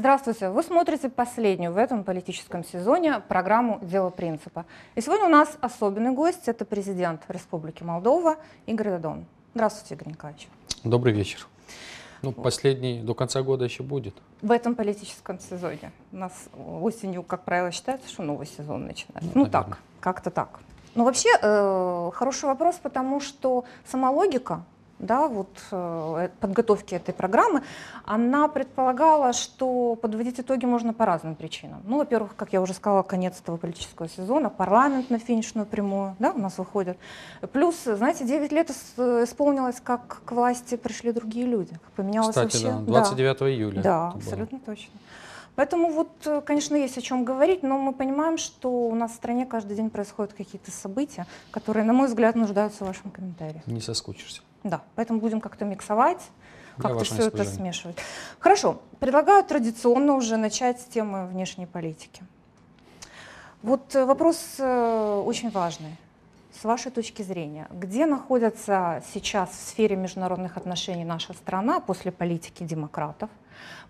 Здравствуйте! Вы смотрите последнюю в этом политическом сезоне программу «Дело принципа». И сегодня у нас особенный гость – это президент Республики Молдова Игорь Дадон. Здравствуйте, Игорь Николаевич. Добрый вечер. Ну, последний до конца года еще будет. В этом политическом сезоне. У нас осенью, как правило, считается, что новый сезон начинается. Ну, ну так, как-то так. Ну, вообще, э, хороший вопрос, потому что сама логика да, вот, э, э, подготовки этой программы, она предполагала, что подводить итоги можно по разным причинам. Ну, во-первых, как я уже сказала, конец этого политического сезона, парламент на финишную прямую да, у нас выходит. Плюс, знаете, 9 лет исполнилось, как к власти пришли другие люди, как поменялось Кстати, вообще. Да, 29 да. июля. Да, абсолютно было. точно. Поэтому вот, э, конечно, есть о чем говорить, но мы понимаем, что у нас в стране каждый день происходят какие-то события, которые, на мой взгляд, нуждаются в вашем комментарии. Не соскучишься. Да, поэтому будем как-то миксовать, как-то все это смешивать. Хорошо, предлагаю традиционно уже начать с темы внешней политики. Вот э, вопрос э, очень важный. С вашей точки зрения, где находится сейчас в сфере международных отношений наша страна после политики демократов,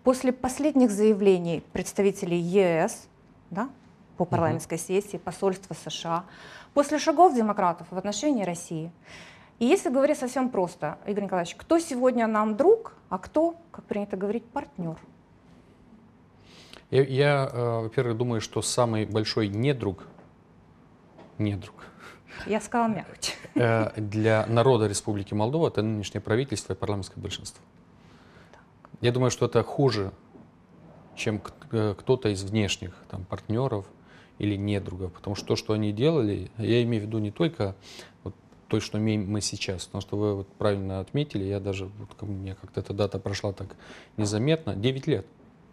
после последних заявлений представителей ЕС да, по парламентской сессии, посольства США, после шагов демократов в отношении России – и если говорить совсем просто, Игорь Николаевич, кто сегодня нам друг, а кто, как принято говорить, партнер? Я, я э, во-первых, думаю, что самый большой недруг, недруг, я сказала мягче. Э, для народа Республики Молдова это нынешнее правительство и парламентское большинство. Так. Я думаю, что это хуже, чем э, кто-то из внешних там, партнеров или недругов, потому что то, что они делали, я имею в виду не только той, что имеем мы сейчас. Потому что вы вот правильно отметили, я даже, вот ко мне как-то эта дата прошла так незаметно, 9 лет.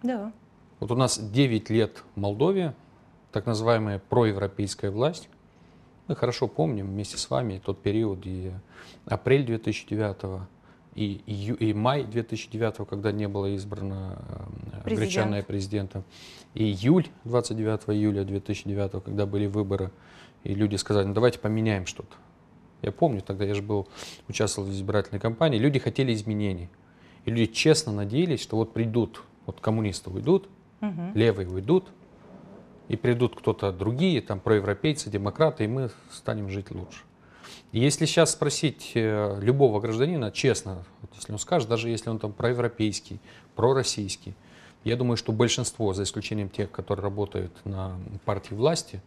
Да. Вот у нас 9 лет в Молдове, так называемая проевропейская власть. Мы хорошо помним вместе с вами тот период и апрель 2009 и, ию, и май 2009, когда не было избрано э, Президент. гречанное президента, и июль, 29 июля 2009, когда были выборы, и люди сказали, ну давайте поменяем что-то. Я помню, тогда я же был, участвовал в избирательной кампании, люди хотели изменений. И люди честно надеялись, что вот придут, вот коммунисты уйдут, угу. левые уйдут, и придут кто-то другие, там проевропейцы, демократы, и мы станем жить лучше. если сейчас спросить э, любого гражданина, честно, вот если он скажет, даже если он там проевропейский, пророссийский, я думаю, что большинство, за исключением тех, которые работают на партии власти,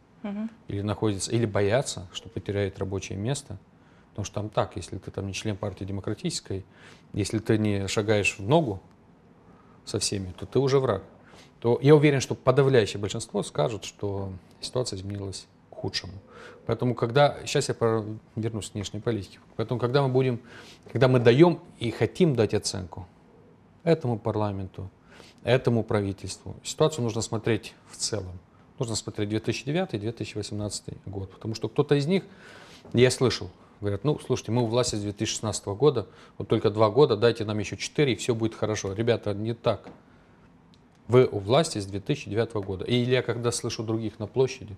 или находятся, или боятся, что потеряют рабочее место. Потому что там так, если ты там не член партии демократической, если ты не шагаешь в ногу со всеми, то ты уже враг. То я уверен, что подавляющее большинство скажет, что ситуация изменилась к худшему. Поэтому, когда сейчас я про, вернусь к внешней политике, поэтому, когда мы будем, когда мы даем и хотим дать оценку этому парламенту, этому правительству, ситуацию нужно смотреть в целом нужно смотреть 2009 и 2018 год, потому что кто-то из них, я слышал, говорят, ну, слушайте, мы у власти с 2016 года, вот только два года, дайте нам еще четыре, и все будет хорошо. Ребята, не так. Вы у власти с 2009 года. Или я когда слышу других на площади,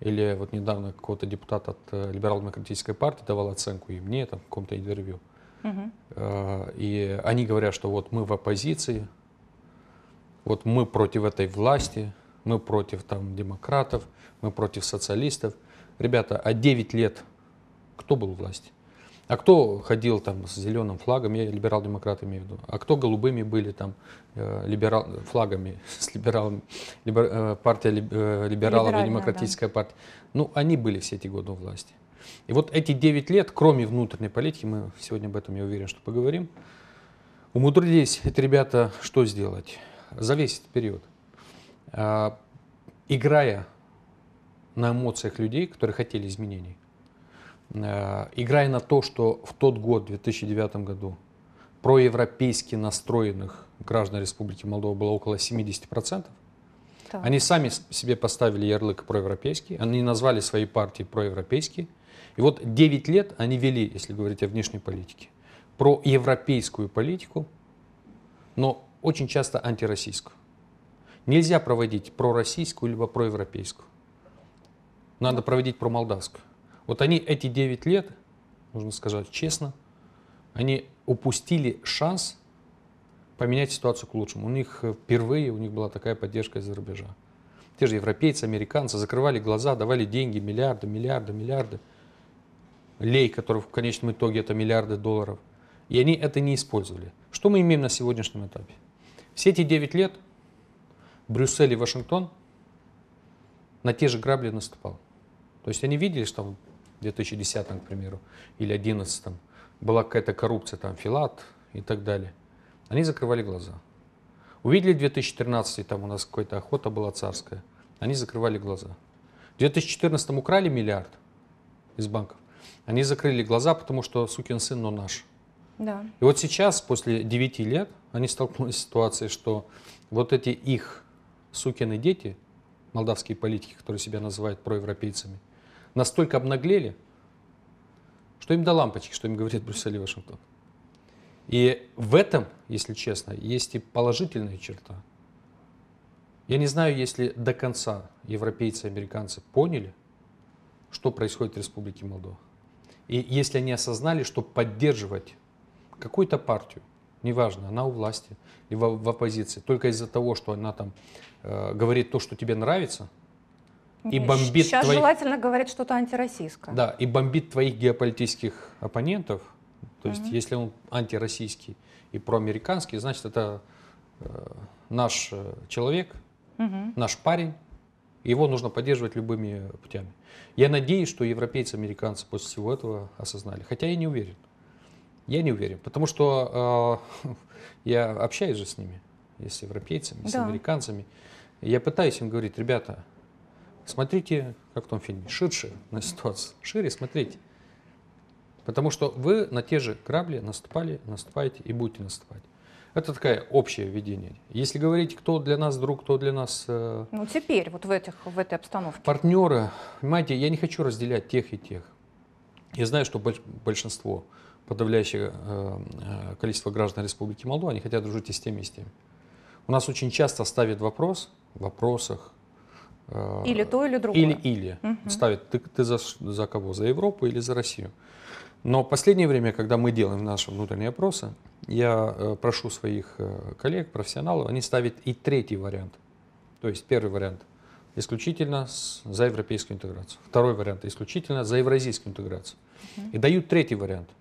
или вот недавно какого-то депутата от э, либерал-демократической партии давал оценку и мне там в каком-то интервью. Угу. И они говорят, что вот мы в оппозиции, вот мы против этой власти, мы против там демократов, мы против социалистов. Ребята, а 9 лет кто был в власти, А кто ходил там с зеленым флагом, я либерал-демократ имею в виду, а кто голубыми были там э, либерал, флагами с либералами, либер, э, партия ли, э, либералов и демократическая да. партия. Ну, они были все эти годы у власти. И вот эти 9 лет, кроме внутренней политики, мы сегодня об этом, я уверен, что поговорим, умудрились эти ребята что сделать? За весь этот период а играя на эмоциях людей, которые хотели изменений, э, играя на то, что в тот год, в 2009 году, проевропейски настроенных граждан Республики Молдова было около 70%, так. Они сами себе поставили ярлык проевропейский, они назвали свои партии проевропейские. И вот 9 лет они вели, если говорить о внешней политике, проевропейскую политику, но очень часто антироссийскую. Нельзя проводить пророссийскую либо проевропейскую. Надо проводить промолдавскую. Вот они эти 9 лет, нужно сказать честно, они упустили шанс поменять ситуацию к лучшему. У них э, впервые у них была такая поддержка из-за рубежа. Те же европейцы, американцы закрывали глаза, давали деньги, миллиарды, миллиарды, миллиарды. Лей, который в конечном итоге это миллиарды долларов. И они это не использовали. Что мы имеем на сегодняшнем этапе? Все эти 9 лет Брюссель и Вашингтон на те же грабли наступал. То есть они видели, что в 2010, к примеру, или 2011 была какая-то коррупция, там Филат и так далее. Они закрывали глаза. Увидели 2013, там у нас какая-то охота была царская. Они закрывали глаза. В 2014 украли миллиард из банков. Они закрыли глаза, потому что сукин сын, но наш. Да. И вот сейчас, после 9 лет, они столкнулись с ситуацией, что вот эти их сукины дети, молдавские политики, которые себя называют проевропейцами, настолько обнаглели, что им до лампочки, что им говорит Брюссель и Вашингтон. И в этом, если честно, есть и положительная черта. Я не знаю, если до конца европейцы и американцы поняли, что происходит в Республике Молдова. И если они осознали, что поддерживать какую-то партию, неважно, она у власти или в, в оппозиции, только из-за того, что она там э, говорит то, что тебе нравится, и бомбит Сейчас твоих... желательно говорить что-то антироссийское. Да, и бомбит твоих геополитических оппонентов. То есть, угу. если он антироссийский и проамериканский, значит, это э, наш э, человек, угу. наш парень, его нужно поддерживать любыми путями. Я надеюсь, что европейцы, американцы после всего этого осознали, хотя я не уверен. Я не уверен, потому что э, я общаюсь же с ними, с европейцами, да. с американцами. Я пытаюсь им говорить, ребята, смотрите, как в том фильме, ширше на ситуацию, шире смотрите. Потому что вы на те же грабли наступали, наступаете и будете наступать. Это такое общее видение. Если говорить, кто для нас друг, кто для нас... Э, ну, теперь, вот в, этих, в этой обстановке. Партнеры. Понимаете, я не хочу разделять тех и тех. Я знаю, что большинство подавляющее э, количество граждан Республики Молдова, они хотят дружить и с теми, и с теми. У нас очень часто ставят вопрос в вопросах. Э, или то, или другое. Или, или. Угу. Ставят, ты, ты за, за кого? За Европу или за Россию? Но в последнее время, когда мы делаем наши внутренние опросы, я э, прошу своих коллег, профессионалов, они ставят и третий вариант. То есть первый вариант исключительно за европейскую интеграцию. Второй вариант исключительно за евразийскую интеграцию. Угу. И дают третий вариант –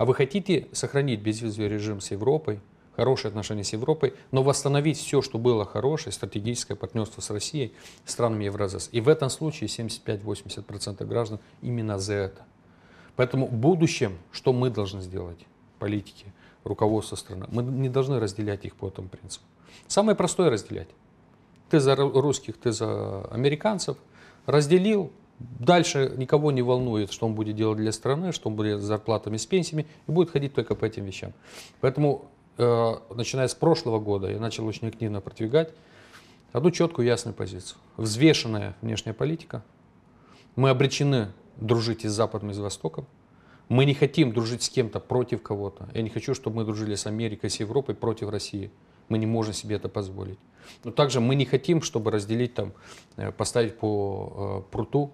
а вы хотите сохранить безвизовый режим с Европой, хорошие отношения с Европой, но восстановить все, что было хорошее, стратегическое партнерство с Россией, странами Евразии? И в этом случае 75-80% граждан именно за это. Поэтому в будущем, что мы должны сделать, политики, руководство страны, мы не должны разделять их по этому принципу. Самое простое разделять. Ты за русских, ты за американцев. Разделил, Дальше никого не волнует, что он будет делать для страны, что он будет с зарплатами, с пенсиями, и будет ходить только по этим вещам. Поэтому, э, начиная с прошлого года, я начал очень активно продвигать одну четкую, ясную позицию. Взвешенная внешняя политика. Мы обречены дружить и с Западом, и с Востоком. Мы не хотим дружить с кем-то против кого-то. Я не хочу, чтобы мы дружили с Америкой, с Европой против России. Мы не можем себе это позволить. Но также мы не хотим, чтобы разделить там, э, поставить по э, пруту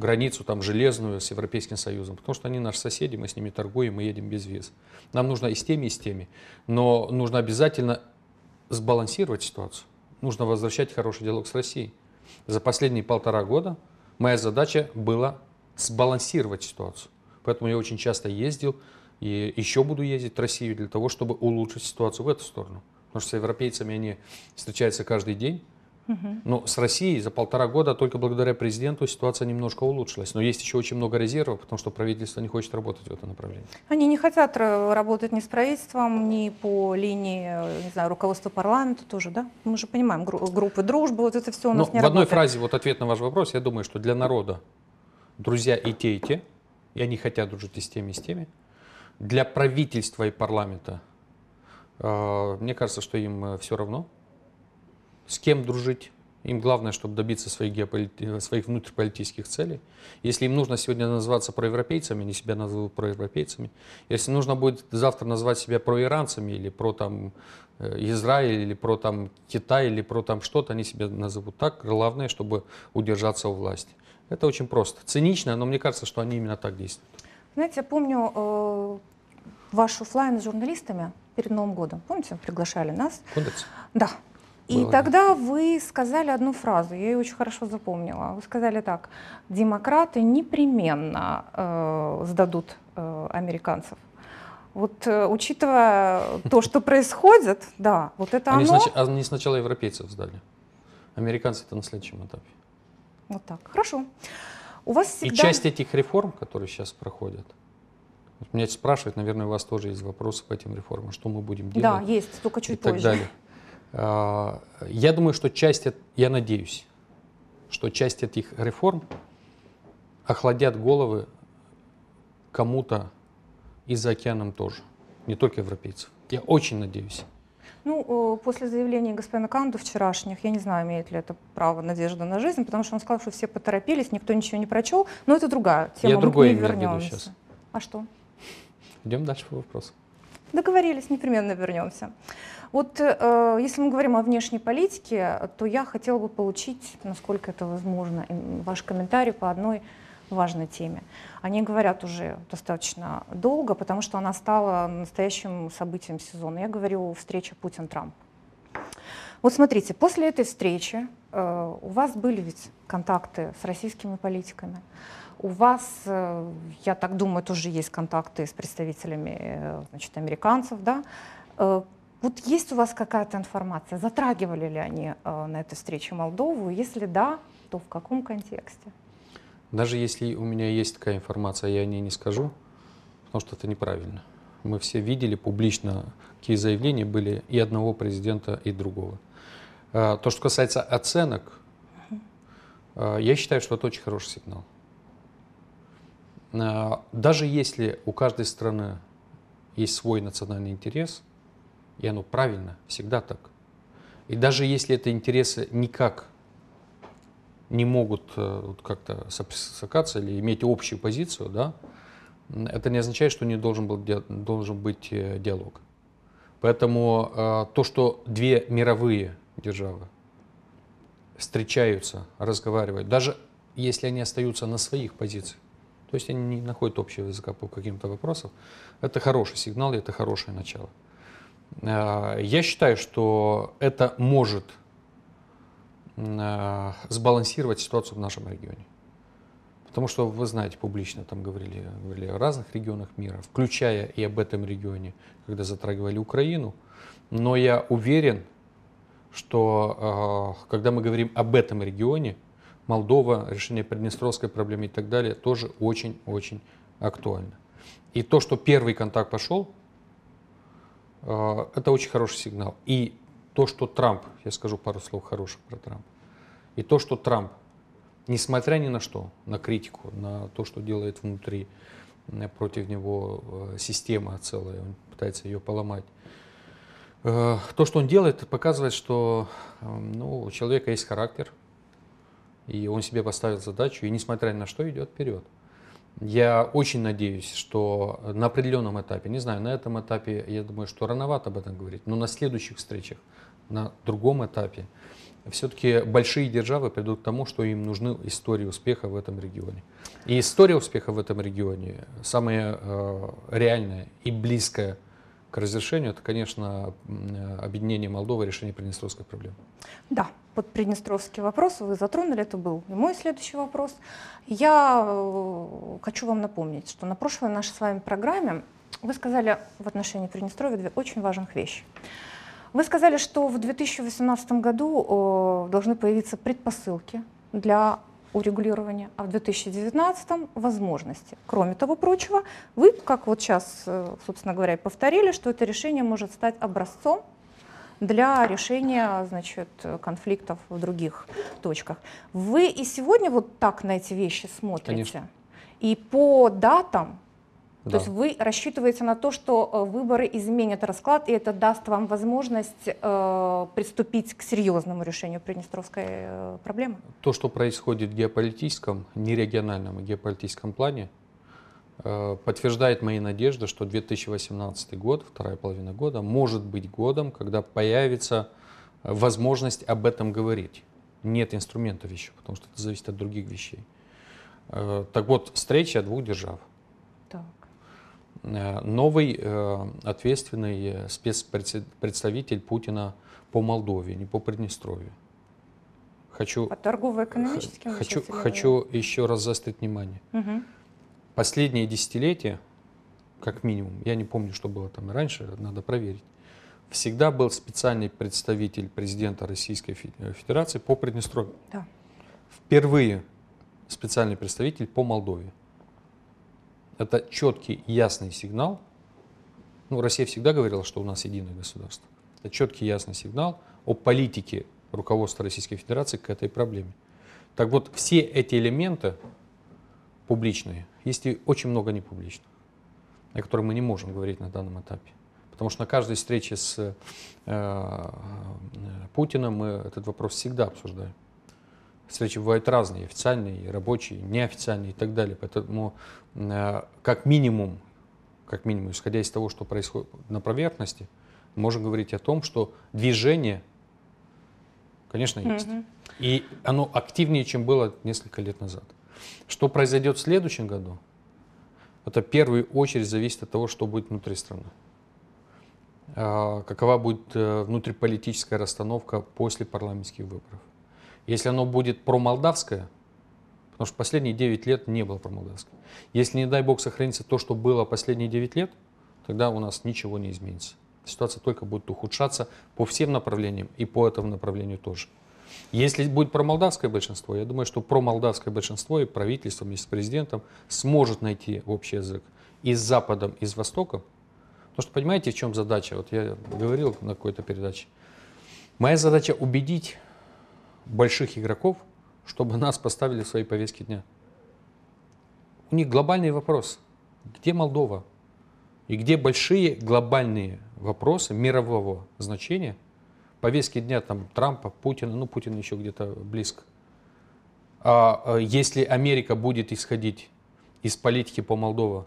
границу там железную с Европейским Союзом, потому что они наши соседи, мы с ними торгуем, мы едем без виз. Нам нужно и с теми, и с теми, но нужно обязательно сбалансировать ситуацию. Нужно возвращать хороший диалог с Россией. За последние полтора года моя задача была сбалансировать ситуацию. Поэтому я очень часто ездил и еще буду ездить в Россию для того, чтобы улучшить ситуацию в эту сторону. Потому что с европейцами они встречаются каждый день, Угу. Ну, Но с Россией за полтора года только благодаря президенту ситуация немножко улучшилась. Но есть еще очень много резервов, потому что правительство не хочет работать в этом направлении. Они не хотят работать ни с правительством, ни по линии, э, не знаю, руководства парламента тоже, да? Мы же понимаем, гру группы дружбы, вот это все у нас Но ну, не в работает. одной фразе, вот ответ на ваш вопрос, я думаю, что для народа друзья и те, и те, и они хотят дружить и с теми, и с теми. Для правительства и парламента, э, мне кажется, что им э, все равно, с кем дружить. Им главное, чтобы добиться своих, геополити... своих внутриполитических целей. Если им нужно сегодня называться проевропейцами, они себя назовут проевропейцами. Если нужно будет завтра назвать себя проиранцами или про там э, Израиль, или про там Китай, или про там что-то, они себя назовут так. Главное, чтобы удержаться у власти. Это очень просто. Цинично, но мне кажется, что они именно так действуют. Знаете, я помню э, ваш офлайн с журналистами перед Новым годом. Помните, приглашали нас? Кундекс? Да, и было. тогда вы сказали одну фразу, я ее очень хорошо запомнила. Вы сказали так, демократы непременно э, сдадут э, американцев. Вот э, учитывая то, что происходит, да, вот это они оно. Снач... А они сначала европейцев сдали, американцы это на следующем этапе. Вот так, хорошо. У вас всегда... И часть этих реформ, которые сейчас проходят, меня спрашивают, наверное, у вас тоже есть вопросы по этим реформам, что мы будем делать. Да, есть, только чуть и позже. Так далее. Э, я думаю, что часть, я надеюсь, что часть этих реформ охладят головы кому-то и за океаном тоже, не только европейцев. Я очень надеюсь. Ну, после заявления господина Канду вчерашних, я не знаю, имеет ли это право надежда на жизнь, потому что он сказал, что все поторопились, никто ничего не прочел, но это другая тема, я мы другое к ней вернемся. Сейчас. А что? Идем дальше по вопросу. Договорились, непременно вернемся. Вот э, если мы говорим о внешней политике, то я хотела бы получить, насколько это возможно, ваш комментарий по одной важной теме. Они говорят уже достаточно долго, потому что она стала настоящим событием сезона. Я говорю встреча Путин-Трамп. Вот смотрите, после этой встречи э, у вас были ведь контакты с российскими политиками. У вас, э, я так думаю, тоже есть контакты с представителями э, значит, американцев. Да? Э, вот есть у вас какая-то информация, затрагивали ли они э, на этой встрече Молдову? Если да, то в каком контексте? Даже если у меня есть такая информация, я о ней не скажу, потому что это неправильно. Мы все видели публично, какие заявления были и одного президента, и другого. А, то, что касается оценок, а, я считаю, что это очень хороший сигнал. А, даже если у каждой страны есть свой национальный интерес – и оно правильно, всегда так. И даже если это интересы никак не могут э, вот, как-то сопресекаться или иметь общую позицию, да, это не означает, что не должен, был, должен быть э, диалог. Поэтому э, то, что две мировые державы встречаются, разговаривают, даже если они остаются на своих позициях, то есть они не находят общего языка по каким-то вопросам, это хороший сигнал и это хорошее начало. Э, я считаю, что это может э, сбалансировать ситуацию в нашем регионе. Потому что, вы знаете, публично там говорили, говорили о разных регионах мира, включая и об этом регионе, когда затрагивали Украину. Но я уверен, что э, когда мы говорим об этом регионе, Молдова, решение Приднестровской проблемы и так далее, тоже очень-очень актуально. И то, что первый контакт пошел, Э, это очень хороший сигнал. И то, что Трамп, я скажу пару слов хороших про Трампа, и то, что Трамп, несмотря ни на что, на критику, на то, что делает внутри против него э, система целая, он пытается ее поломать, э, то, что он делает, показывает, что эм, ну, у человека есть характер, и он себе поставил задачу, и несмотря ни на что идет вперед. Я очень надеюсь, что на определенном этапе, не знаю, на этом этапе, я думаю, что рановато об этом говорить, но на следующих встречах, на другом этапе, все-таки большие державы придут к тому, что им нужны истории успеха в этом регионе. И история успеха в этом регионе, самая э, реальная и близкая к разрешению, это, конечно, э, объединение Молдовы решение приднестровской проблемы. Да, вот приднестровский вопрос вы затронули, это был и мой следующий вопрос. Я э, хочу вам напомнить, что на прошлой нашей с вами программе вы сказали в отношении Приднестровья две очень важных вещи. Вы сказали, что в 2018 году э, должны появиться предпосылки для урегулирования, а в 2019 возможности. Кроме того прочего, вы, как вот сейчас, э, собственно говоря, повторили, что это решение может стать образцом для решения значит, конфликтов в других точках. Вы и сегодня вот так на эти вещи смотрите? Конечно. И по датам, да. То есть вы рассчитываете на то, что э, выборы изменят расклад, и это даст вам возможность э, приступить к серьезному решению приднестровской э, проблемы? То, что происходит в геополитическом, не региональном, а геополитическом плане, Э, подтверждает мои надежды, что 2018 год, вторая половина года, может быть годом, когда появится э, возможность об этом говорить. Нет инструментов еще, потому что это зависит от других вещей. Э, так вот, встреча двух держав. Так. Новый ответственный спецпредставитель Путина по Молдове, не по Приднестровью. Хочу, по а торгово-экономическим хочу, хочу еще раз заострить внимание. Угу последние десятилетия, как минимум, я не помню, что было там раньше, надо проверить, всегда был специальный представитель президента Российской э, Федерации по Приднестровью. Да. Впервые специальный представитель по Молдове. Это четкий, ясный сигнал. Ну, Россия всегда говорила, что у нас единое государство. Это четкий, ясный сигнал о политике руководства Российской Федерации к этой проблеме. Так вот, все эти элементы публичные, есть и очень много непубличных, о которых мы не можем говорить на данном этапе. Потому что на каждой встрече с э, э Путиным мы этот вопрос всегда обсуждаем. Встречи бывают разные, официальные, рабочие, неофициальные и так далее. Поэтому э, как минимум, как минимум, исходя из того, что происходит на поверхности, можем говорить о том, что движение, конечно, есть. Mm-hmm. И оно активнее, чем было несколько лет назад. Что произойдет в следующем году, это в первую очередь зависит от того, что будет внутри страны. А, какова будет э, внутриполитическая расстановка после парламентских выборов. Если оно будет промолдавское, потому что последние 9 лет не было промолдавское. Если, не дай бог, сохранится то, что было последние 9 лет, тогда у нас ничего не изменится. Ситуация только будет ухудшаться по всем направлениям и по этому направлению тоже. Если будет промолдавское большинство, я думаю, что промолдавское большинство и правительство вместе с президентом сможет найти общий язык и с Западом, и с Востоком. Потому что понимаете, в чем задача? Вот я говорил на какой-то передаче. Моя задача убедить больших игроков, чтобы нас поставили в свои повестки дня. У них глобальный вопрос. Где Молдова? И где большие глобальные вопросы мирового значения – повестке дня там, Трампа, Путина, ну, Путин еще где-то близко. А, а если Америка будет исходить из политики по Молдова,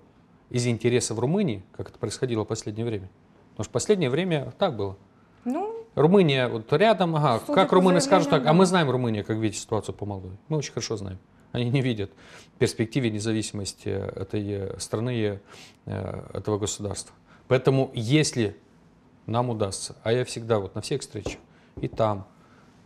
из интереса в Румынии, как это происходило в последнее время, потому что в последнее время так было. Ну, Румыния вот рядом, ага, Судя как румыны скажут так, а мы знаем Румыния, как видит ситуацию по Молдове. Мы очень хорошо знаем. Они не видят в перспективе независимости этой страны, э, этого государства. Поэтому если нам удастся. А я всегда вот на всех встречах, и там,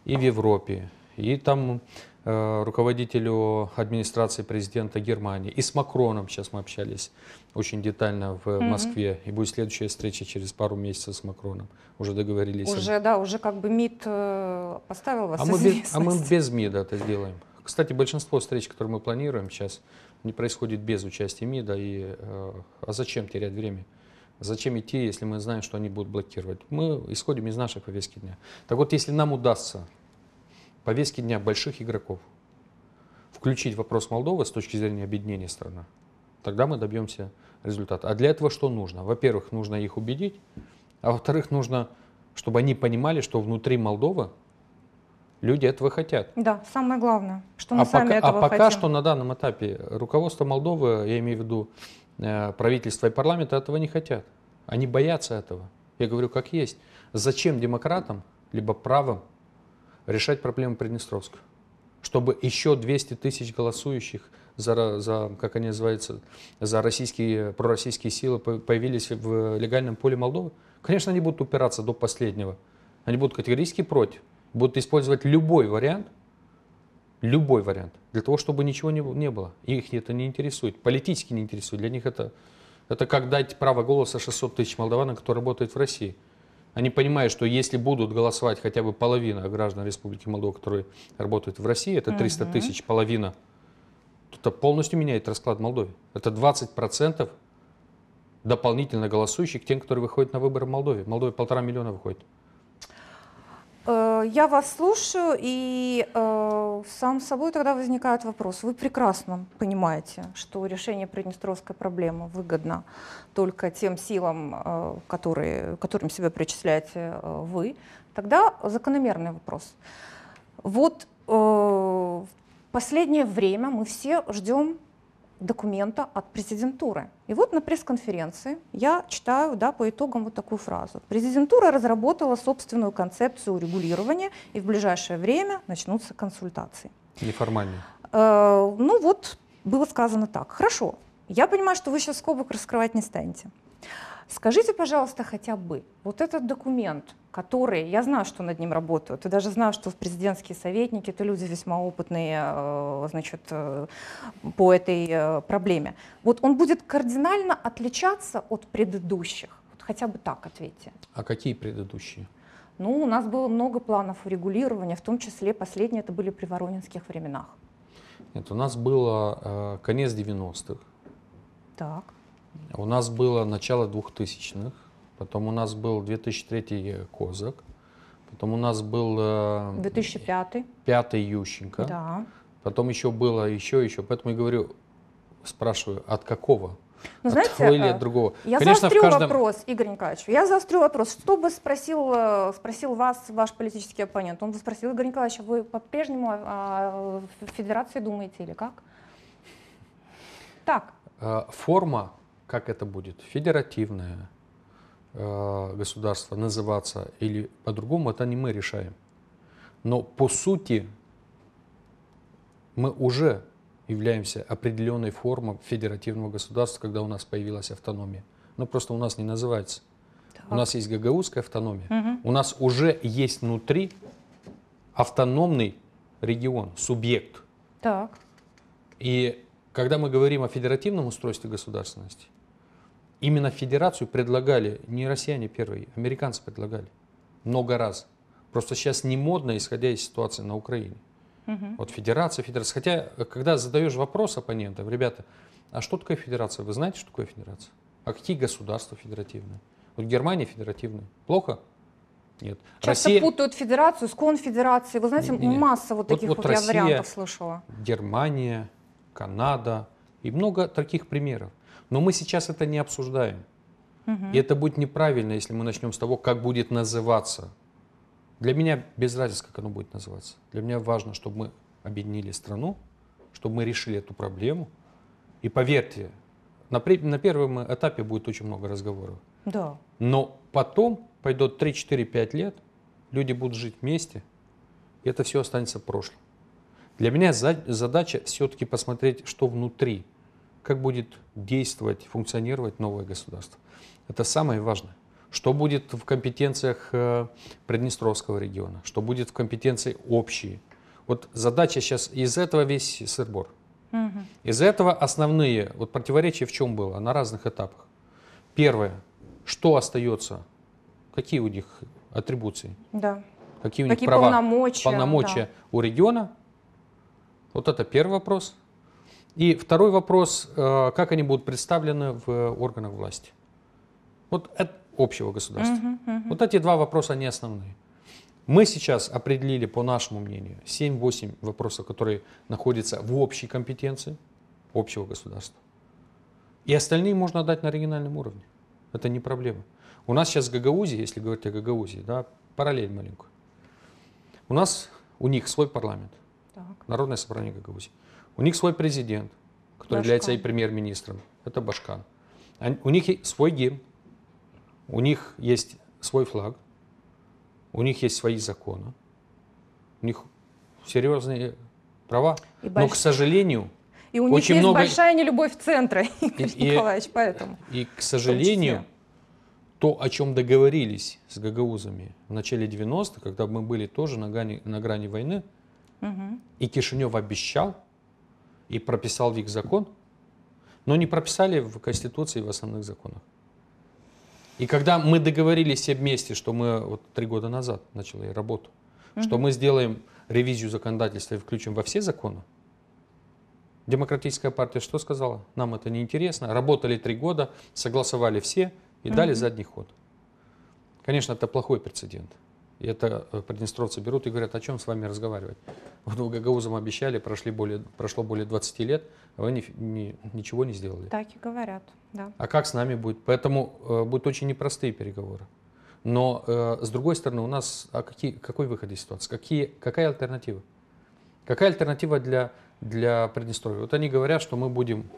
и в Европе, и там э, руководителю администрации президента Германии, и с Макроном сейчас мы общались очень детально в mm-hmm. Москве, и будет следующая встреча через пару месяцев с Макроном, уже договорились. Уже, да, уже как бы МИД э, поставил вас а мы, без, а мы без МИДа это сделаем. Кстати, большинство встреч, которые мы планируем сейчас, не происходит без участия МИДа, и э, а зачем терять время? Зачем идти, если мы знаем, что они будут блокировать? Мы исходим из нашей повестки дня. Так вот, если нам удастся повестки дня больших игроков включить вопрос Молдовы с точки зрения объединения страны, тогда мы добьемся результата. А для этого что нужно? Во-первых, нужно их убедить, а во-вторых, нужно, чтобы они понимали, что внутри Молдовы люди этого хотят. Да, самое главное, что мы а сами пока, а этого А пока хотим. что на данном этапе руководство Молдовы, я имею в виду Э, правительство и парламент этого не хотят. Они боятся этого. Я говорю, как есть. Зачем демократам, либо правым, решать проблему Приднестровска? Чтобы еще 200 тысяч голосующих за, за, как они называются, за российские, пророссийские силы появились в легальном поле Молдовы? Конечно, они будут упираться до последнего. Они будут категорически против. Будут использовать любой вариант, Любой вариант. Для того, чтобы ничего не, не было. Их это не интересует. Политически не интересует. Для них это, это как дать право голоса 600 тысяч молдаван, которые работают в России. Они понимают, что если будут голосовать хотя бы половина граждан Республики Молдова, которые работают в России, это 300 тысяч, половина, то это полностью меняет расклад Молдовы. Это 20% дополнительно голосующих тем, которые выходят на выборы в Молдове. В Молдове полтора миллиона выходит. Э, я вас слушаю, и э, сам собой тогда возникает вопрос. Вы прекрасно понимаете, что решение приднестровской проблемы выгодно только тем силам, э, которые, которым себя причисляете э, вы. Тогда закономерный вопрос. Вот в последнее время мы все ждем документа от президентуры. И вот на пресс-конференции я читаю да, по итогам вот такую фразу. Президентура разработала собственную концепцию регулирования, и в ближайшее время начнутся консультации. Неформальные. Э, ну вот, было сказано так. Хорошо, я понимаю, что вы сейчас скобок раскрывать не станете. Скажите, пожалуйста, хотя бы, вот этот документ, который, я знаю, что над ним работают, и даже знаю, что президентские советники, это люди весьма опытные, э, значит, э, по этой э, проблеме. Вот он будет кардинально отличаться от предыдущих? Вот хотя бы так ответьте. А какие предыдущие? Ну, у нас было много планов урегулирования, в том числе последние это были при Воронинских временах. Нет, у нас было э, конец 90-х. Так. У нас было начало 2000-х, потом у нас был 2003 Козак, потом у нас был... 2005. Э, 5 Ющенко. Да. Потом еще было, еще, еще. Поэтому я говорю, спрашиваю, от какого? Ну, знаете, того или э, от другого? Я Конечно, заострю каждом... вопрос, Игорь Николаевич. Я заострю вопрос. Что бы спросил, э, спросил вас ваш политический оппонент? Он бы спросил, Игорь Николаевич, а вы по-прежнему о, о федерации думаете или как? Так. Форма как это будет, федеративное э, государство называться или по-другому, это не мы решаем. Но по сути мы уже являемся определенной формой федеративного государства, когда у нас появилась автономия. Но ну, просто у нас не называется. Так. У нас есть гагаузская автономия. Угу. У нас уже есть внутри автономный регион, субъект. Так. И когда мы говорим о федеративном устройстве государственности, Именно федерацию предлагали, не россияне первые, американцы предлагали много раз. Просто сейчас не модно, исходя из ситуации на Украине. Угу. Вот федерация, федерация. Хотя, когда задаешь вопрос оппонентам, ребята, а что такое федерация? Вы знаете, что такое федерация? А какие государства федеративные? Вот Германия федеративная. Плохо? Нет. Часто Россия... путают федерацию с конфедерацией. Вы знаете, нет, нет. масса вот, вот таких вот, вот Россия, я вариантов слышала. Германия, Канада и много таких примеров. Но мы сейчас это не обсуждаем. Угу. И это будет неправильно, если мы начнем с того, как будет называться. Для меня без разницы, как оно будет называться. Для меня важно, чтобы мы объединили страну, чтобы мы решили эту проблему. И поверьте, на, на первом этапе будет очень много разговоров. Да. Но потом пойдет 3-4-5 лет, люди будут жить вместе, и это все останется в прошлом. Для меня задача все-таки посмотреть, что внутри – как будет действовать, функционировать новое государство. Это самое важное. Что будет в компетенциях э, Приднестровского региона, что будет в компетенции общие. Вот задача сейчас, из этого весь сырбор. Угу. Из этого основные вот противоречия в чем было? На разных этапах. Первое, что остается, какие у них атрибуции, да. какие у них какие права, полномочия, полномочия да. у региона. Вот это первый вопрос. И второй вопрос, э, как они будут представлены в органах власти? Вот от общего государства. Uh-huh, uh-huh. Вот эти два вопроса, они основные. Мы сейчас определили, по нашему мнению, 7-8 вопросов, которые находятся в общей компетенции общего государства. И остальные можно отдать на оригинальном уровне. Это не проблема. У нас сейчас Гагаузия, если говорить о Гагаузии, да, параллель маленькую. У нас, у них свой парламент. Так. Народное собрание Гагаузии. У них свой президент, который Башкан. является и премьер-министром. Это Башкан. У них свой гимн, у них есть свой флаг, у них есть свои законы, у них серьезные права. И больш... Но, к сожалению, и у них очень есть много... большая нелюбовь центра, Игорь и, Николаевич, поэтому. И, и к сожалению, то, о чем договорились с гагаузами в начале 90-х, когда мы были тоже на грани, на грани войны, угу. и Кишинев обещал, и прописал в их закон, но не прописали в Конституции и в основных законах. И когда мы договорились все вместе, что мы вот три года назад начали работу, угу. что мы сделаем ревизию законодательства и включим во все законы, Демократическая партия что сказала? Нам это не интересно. Работали три года, согласовали все и угу. дали задний ход. Конечно, это плохой прецедент. И это э, приднестровцы берут и говорят, о чем с вами разговаривать? Вот вы гагаузам обещали, прошли более, прошло более 20 лет, а вы ни, ни, ничего не сделали. Так и говорят, да. А как с нами будет? Поэтому э, будут очень непростые переговоры. Но э, с другой стороны, у нас а какие, какой выход из ситуации? Какие, какая альтернатива? Какая альтернатива для, для Приднестровья? Вот они говорят, что мы будем,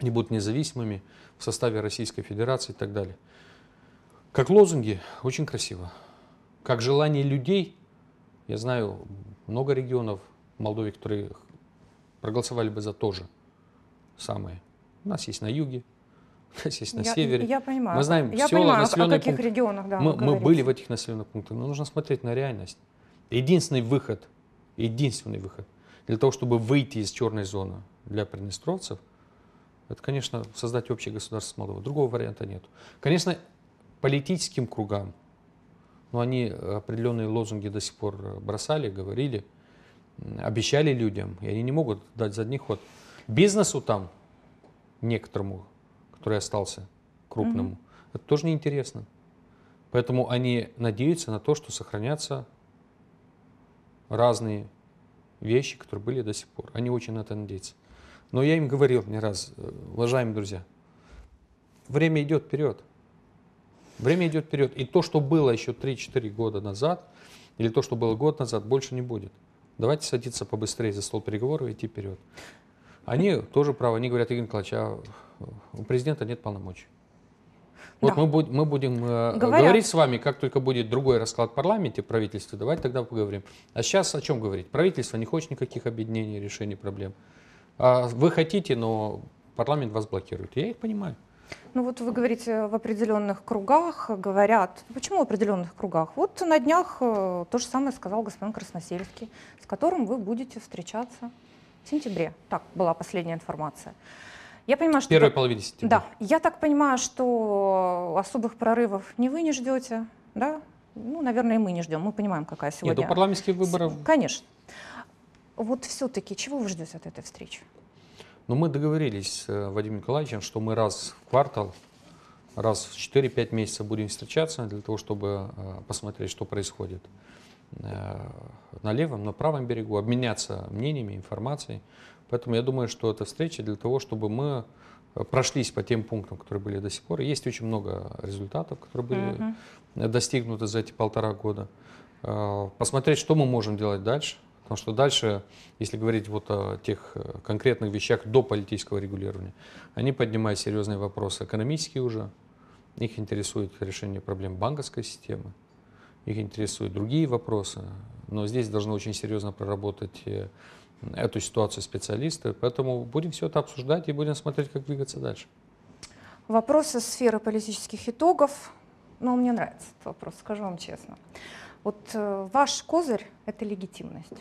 они будут независимыми в составе Российской Федерации и так далее. Как лозунги, очень красиво как желание людей, я знаю много регионов Молдовы, которые проголосовали бы за то же самое. У нас есть на юге, у нас есть на я, севере. Я понимаю. Мы знаем я села, понимаю, населенные о каких пункты. регионах, да, мы, мы были в этих населенных пунктах, но нужно смотреть на реальность. Единственный выход, единственный выход для того, чтобы выйти из черной зоны для приднестровцев, это, конечно, создать общее государство с Молдовой. Другого варианта нет. Конечно, политическим кругам, но они определенные лозунги до сих пор э, бросали, говорили, обещали людям, и они не могут дать задний ход. Бизнесу там, некоторому, который остался крупному, угу. это тоже неинтересно. Поэтому они надеются на то, что сохранятся разные вещи, которые были до сих пор. Они очень на это надеются. Но я им говорил не раз, э, уважаемые друзья, время идет вперед. Время идет вперед. И то, что было еще 3-4 года назад, или то, что было год назад, больше не будет. Давайте садиться побыстрее за стол переговоров и идти вперед. Они тоже правы. Они говорят, Игорь Николаевич, а э, у президента нет полномочий. Вот да. мы, будь, мы будем э, Говорят. говорить с вами, как только будет другой расклад в парламенте, в правительстве, давайте тогда поговорим. А сейчас о чем говорить? Правительство не хочет никаких объединений, решений проблем. А вы хотите, но парламент вас блокирует. Я их понимаю. Ну вот вы говорите, в определенных кругах говорят. Почему в определенных кругах? Вот на днях э, то же самое сказал господин Красносельский, с которым вы будете встречаться в сентябре. Так была последняя информация. Я понимаю, что... Первой половине сентября. Да. Я так понимаю, что особых прорывов не вы не ждете, да? Ну, наверное, и мы не ждем. Мы понимаем, какая сегодня... И до парламентских выборов... Конечно. Вот все-таки чего вы ждете от этой встречи? Но ну, мы договорились с э, Вадимом Николаевичем, что мы раз в квартал, раз в 4-5 месяцев будем встречаться для того, чтобы э, посмотреть, что происходит э, на левом, на правом берегу, обменяться мнениями, информацией. Поэтому я думаю, что эта встреча для того, чтобы мы прошлись по тем пунктам, которые были до сих пор. Есть очень много результатов, которые были uh-huh. достигнуты за эти полтора года. Посмотреть, что мы можем делать дальше, Потому что дальше, если говорить вот о тех э, конкретных вещах до политического регулирования, они поднимают серьезные вопросы экономические уже, их интересует решение проблем банковской системы, их интересуют другие вопросы, но здесь должны очень серьезно проработать э, эту ситуацию специалисты, поэтому будем все это обсуждать и будем смотреть, как двигаться дальше. Вопросы сферы политических итогов, но ну, мне нравится этот вопрос, скажу вам честно. Вот э, ваш козырь – это легитимность.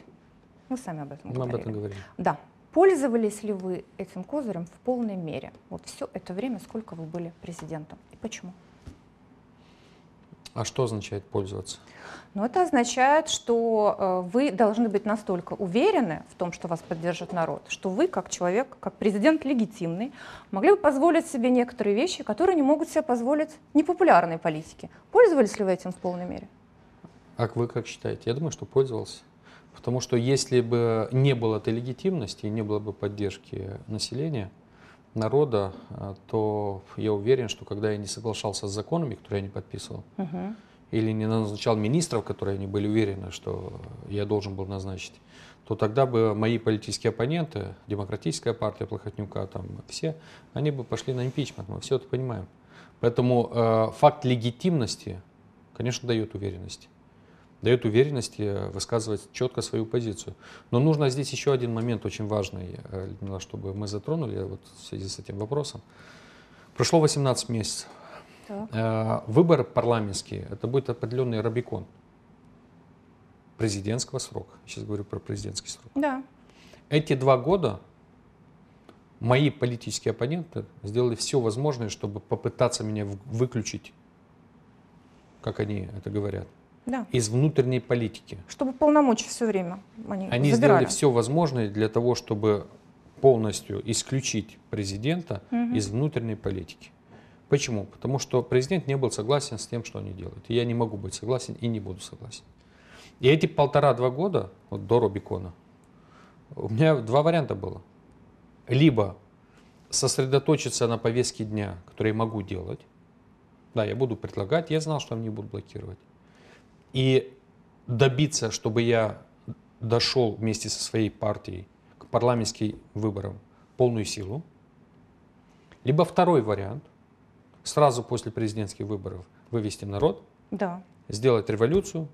Мы сами об этом Мы говорили. об этом говорили. Да. Пользовались ли вы этим козырем в полной мере? Вот все это время, сколько вы были президентом и почему? А что означает пользоваться? Ну, это означает, что э, вы должны быть настолько уверены в том, что вас поддержит народ, что вы, как человек, как президент легитимный, могли бы позволить себе некоторые вещи, которые не могут себе позволить непопулярные политики. Пользовались ли вы этим в полной мере? А вы как считаете? Я думаю, что пользовался. Потому что если бы не было этой легитимности и не было бы поддержки населения, народа, э, то я уверен, что когда я не соглашался с законами, которые я не подписывал, угу. или не назначал министров, которые они были уверены, что я должен был назначить, то тогда бы мои политические оппоненты, Демократическая партия Плохотнюка, там все, они бы пошли на импичмент, мы все это понимаем. Поэтому э, факт легитимности, конечно, дает уверенность дает уверенность э, высказывать четко свою позицию. Но нужно здесь еще один момент очень важный, э, чтобы мы затронули вот в связи с этим вопросом. Прошло 18 месяцев. Так. Э, Выборы парламентские, это будет определенный Рабикон президентского срока. Сейчас говорю про президентский срок. Да. Эти два года мои политические оппоненты сделали все возможное, чтобы попытаться меня выключить, как они это говорят да. из внутренней политики. Чтобы полномочий все время они Они забирали. сделали все возможное для того, чтобы полностью исключить президента угу. из внутренней политики. Почему? Потому что президент не был согласен с тем, что они делают. И я не могу быть согласен и не буду согласен. И эти полтора-два года, вот до Рубикона, у меня два варианта было. Либо сосредоточиться на повестке дня, который я могу делать. Да, я буду предлагать, я знал, что они будут блокировать и добиться, чтобы я дошел вместе со своей партией к парламентским выборам полную силу. Либо второй вариант – сразу после президентских выборов вывести народ, да. сделать революцию,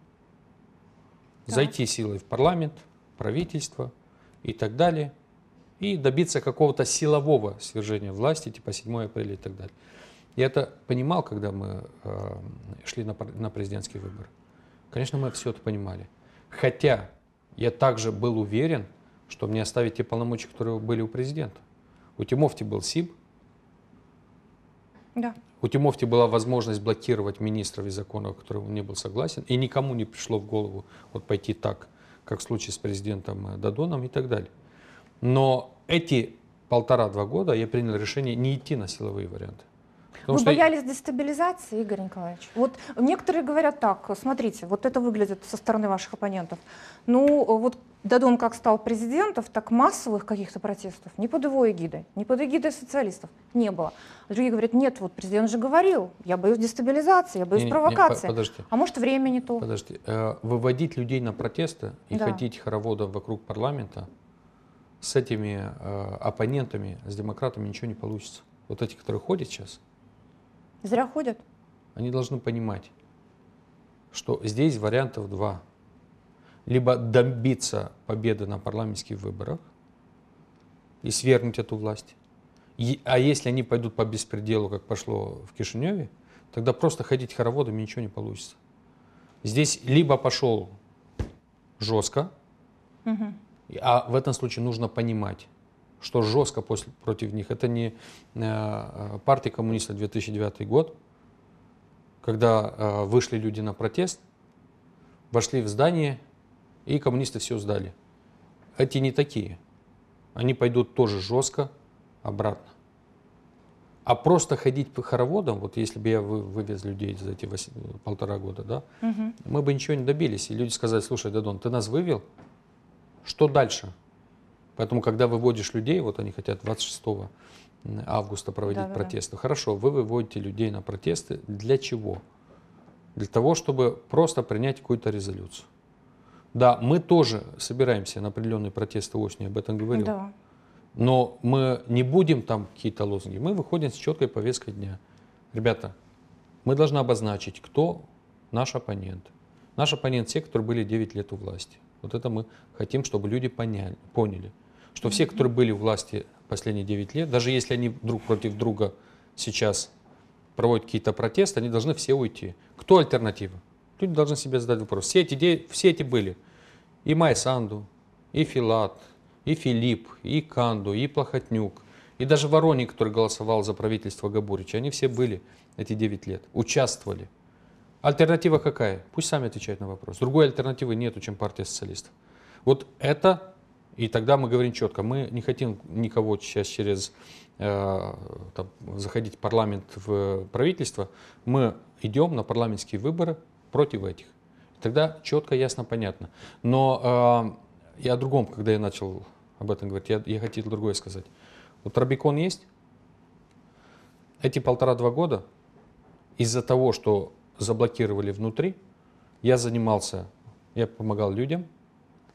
да. зайти силой в парламент, правительство и так далее, и добиться какого-то силового свержения власти, типа 7 апреля и так далее. Я это понимал, когда мы э, шли на, на президентский выбор. Конечно, мы все это понимали. Хотя я также был уверен, что мне оставить те полномочия, которые были у президента. У Тимофти был СИБ. Да. У Тимофти была возможность блокировать министров и законов, которые он не был согласен. И никому не пришло в голову вот пойти так, как в случае с президентом э, Дадоном и так далее. Но эти полтора-два года я принял решение не идти на силовые варианты. Потому Вы что... боялись дестабилизации, Игорь Николаевич? Вот некоторые говорят так, смотрите, вот это выглядит со стороны ваших оппонентов. Ну, вот Дадон как стал президентом, так массовых каких-то протестов не под его эгидой, не под эгидой социалистов не было. Другие говорят, нет, вот президент же говорил, я боюсь дестабилизации, я боюсь не, провокации. Не, подожди. А может, время не то? Подожди. Э, выводить людей на протесты и да. ходить хороводом вокруг парламента с этими э, оппонентами, с демократами ничего не получится. Вот эти, которые ходят сейчас, Зря ходят. Они должны понимать, что здесь вариантов два. Либо добиться победы на парламентских выборах и свергнуть эту власть. И, а если они пойдут по беспределу, как пошло в Кишиневе, тогда просто ходить хороводами ничего не получится. Здесь либо пошел жестко, угу. а в этом случае нужно понимать, что жестко после, против них. Это не э, э партия коммуниста 2009 год, когда э, вышли люди на протест, вошли в здание, и коммунисты все сдали. Эти не такие. Они пойдут тоже жестко обратно. А просто ходить по хороводам, вот если бы я вы, вывез людей за эти 8, полтора года, да, угу. мы бы ничего не добились. И люди сказали, слушай, Дадон, ты нас вывел, что дальше? Поэтому, когда выводишь людей, вот они хотят 26 августа проводить да, да, протесты. Да. Хорошо, вы выводите людей на протесты. Для чего? Для того, чтобы просто принять какую-то резолюцию. Да, мы тоже собираемся на определенные протесты осенью, об этом говорил. Да. Но мы не будем там какие-то лозунги. Мы выходим с четкой повесткой дня. Ребята, мы должны обозначить, кто наш оппонент. Наш оппонент – те, которые были 9 лет у власти. Вот это мы хотим, чтобы люди поняли. поняли что все, которые были у власти последние 9 лет, даже если они друг против друга сейчас проводят какие-то протесты, они должны все уйти. Кто альтернатива? Люди должны себе задать вопрос. Все эти, все эти были. И Майсанду, и Филат, и Филипп, и Канду, и Плохотнюк, и даже Вороний, который голосовал за правительство Габурича, они все были эти 9 лет, участвовали. Альтернатива какая? Пусть сами отвечают на вопрос. Другой альтернативы нету, чем партия социалистов. Вот это и тогда мы говорим четко, мы не хотим никого сейчас через э, там, заходить в парламент, в правительство, мы идем на парламентские выборы против этих. Тогда четко, ясно, понятно. Но э, я о другом, когда я начал об этом говорить, я, я хотел другое сказать. Вот Рабикон есть. Эти полтора-два года из-за того, что заблокировали внутри, я занимался, я помогал людям –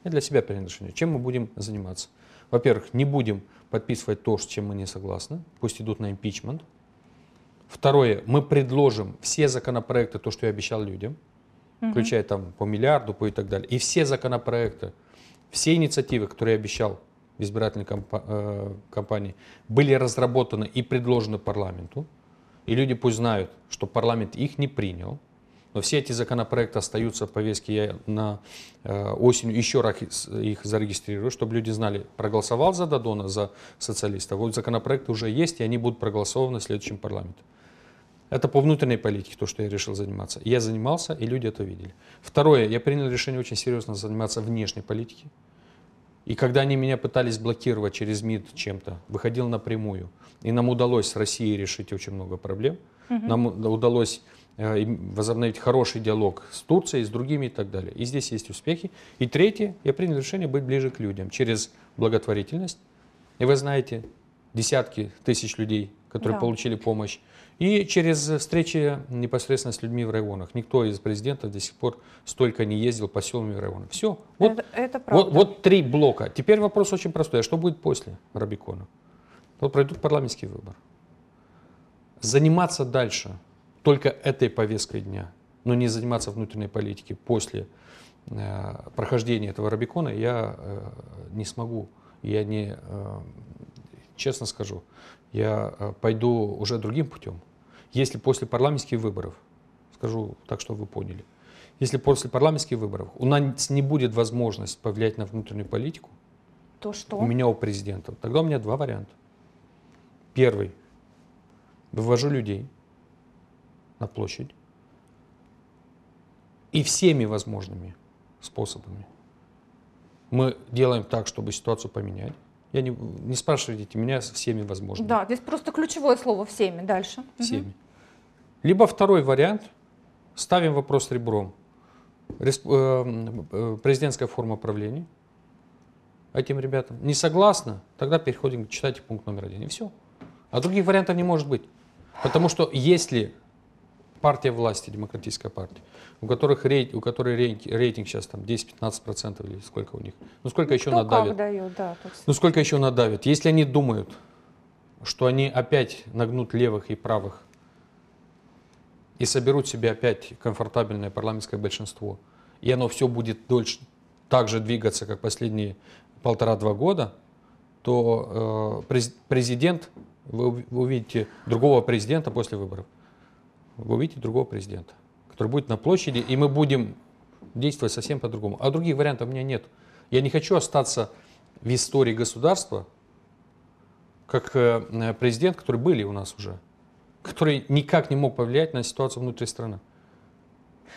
я для себя принял решение, чем мы будем заниматься. Во-первых, не будем подписывать то, с чем мы не согласны, пусть идут на импичмент. Второе, мы предложим все законопроекты, то, что я обещал людям, угу. включая там по миллиарду, по и так далее, и все законопроекты, все инициативы, которые я обещал в избирательной кампании, э, были разработаны и предложены парламенту. И люди пусть знают, что парламент их не принял, но все эти законопроекты остаются в повестке. Я на э, осенью еще раз их зарегистрирую, чтобы люди знали, проголосовал за Дадона, за социалиста. Вот законопроекты уже есть, и они будут проголосованы в следующем парламенте. Это по внутренней политике, то, что я решил заниматься. Я занимался, и люди это видели. Второе, я принял решение очень серьезно заниматься внешней политикой. И когда они меня пытались блокировать через МИД чем-то, выходил напрямую. И нам удалось с Россией решить очень много проблем. Угу. Нам удалось Э, возобновить хороший диалог с Турцией, с другими и так далее. И здесь есть успехи. И третье, я принял решение быть ближе к людям через благотворительность. И вы знаете, десятки тысяч людей, которые да. получили помощь. И через встречи непосредственно с людьми в районах. Никто из президентов до сих пор столько не ездил по селам и районам. Все. Вот, это, это правда. Вот, вот три блока. Теперь вопрос очень простой. А что будет после Рабикона? Вот пройдут парламентский выбор. Заниматься дальше – только этой повесткой дня, но не заниматься внутренней политикой после э, прохождения этого рабикона я э, не смогу. Я не, э, честно скажу, я пойду уже другим путем. Если после парламентских выборов, скажу так, что вы поняли, если после парламентских выборов у нас не будет возможности повлиять на внутреннюю политику, то что? У меня у президента. Тогда у меня два варианта. Первый. Вывожу людей, на площадь и всеми возможными способами мы делаем так, чтобы ситуацию поменять. Я не, не спрашивайте меня со всеми возможными. Да, здесь просто ключевое слово «всеми». Дальше. Всеми. Угу. Либо второй вариант. Ставим вопрос ребром. Респ, э, э, президентская форма правления. Этим ребятам не согласна, тогда переходим, читайте пункт номер один. И все. А других вариантов не может быть. Потому что если партия власти, демократическая партия, у которых рейтинг, у которой рейтинг, рейтинг сейчас там 10-15% или сколько у них. Ну сколько еще Кто надавят? дает, да, есть... Ну сколько еще надавят? Если они думают, что они опять нагнут левых и правых и соберут себе опять комфортабельное парламентское большинство, и оно все будет дольше так же двигаться, как последние полтора-два года, то э, президент, вы увидите другого президента после выборов вы увидите другого президента, который будет на площади, и мы будем действовать совсем по-другому. А других вариантов у меня нет. Я не хочу остаться в истории государства, как э, э, президент, который были у нас уже, который никак не мог повлиять на ситуацию внутри страны.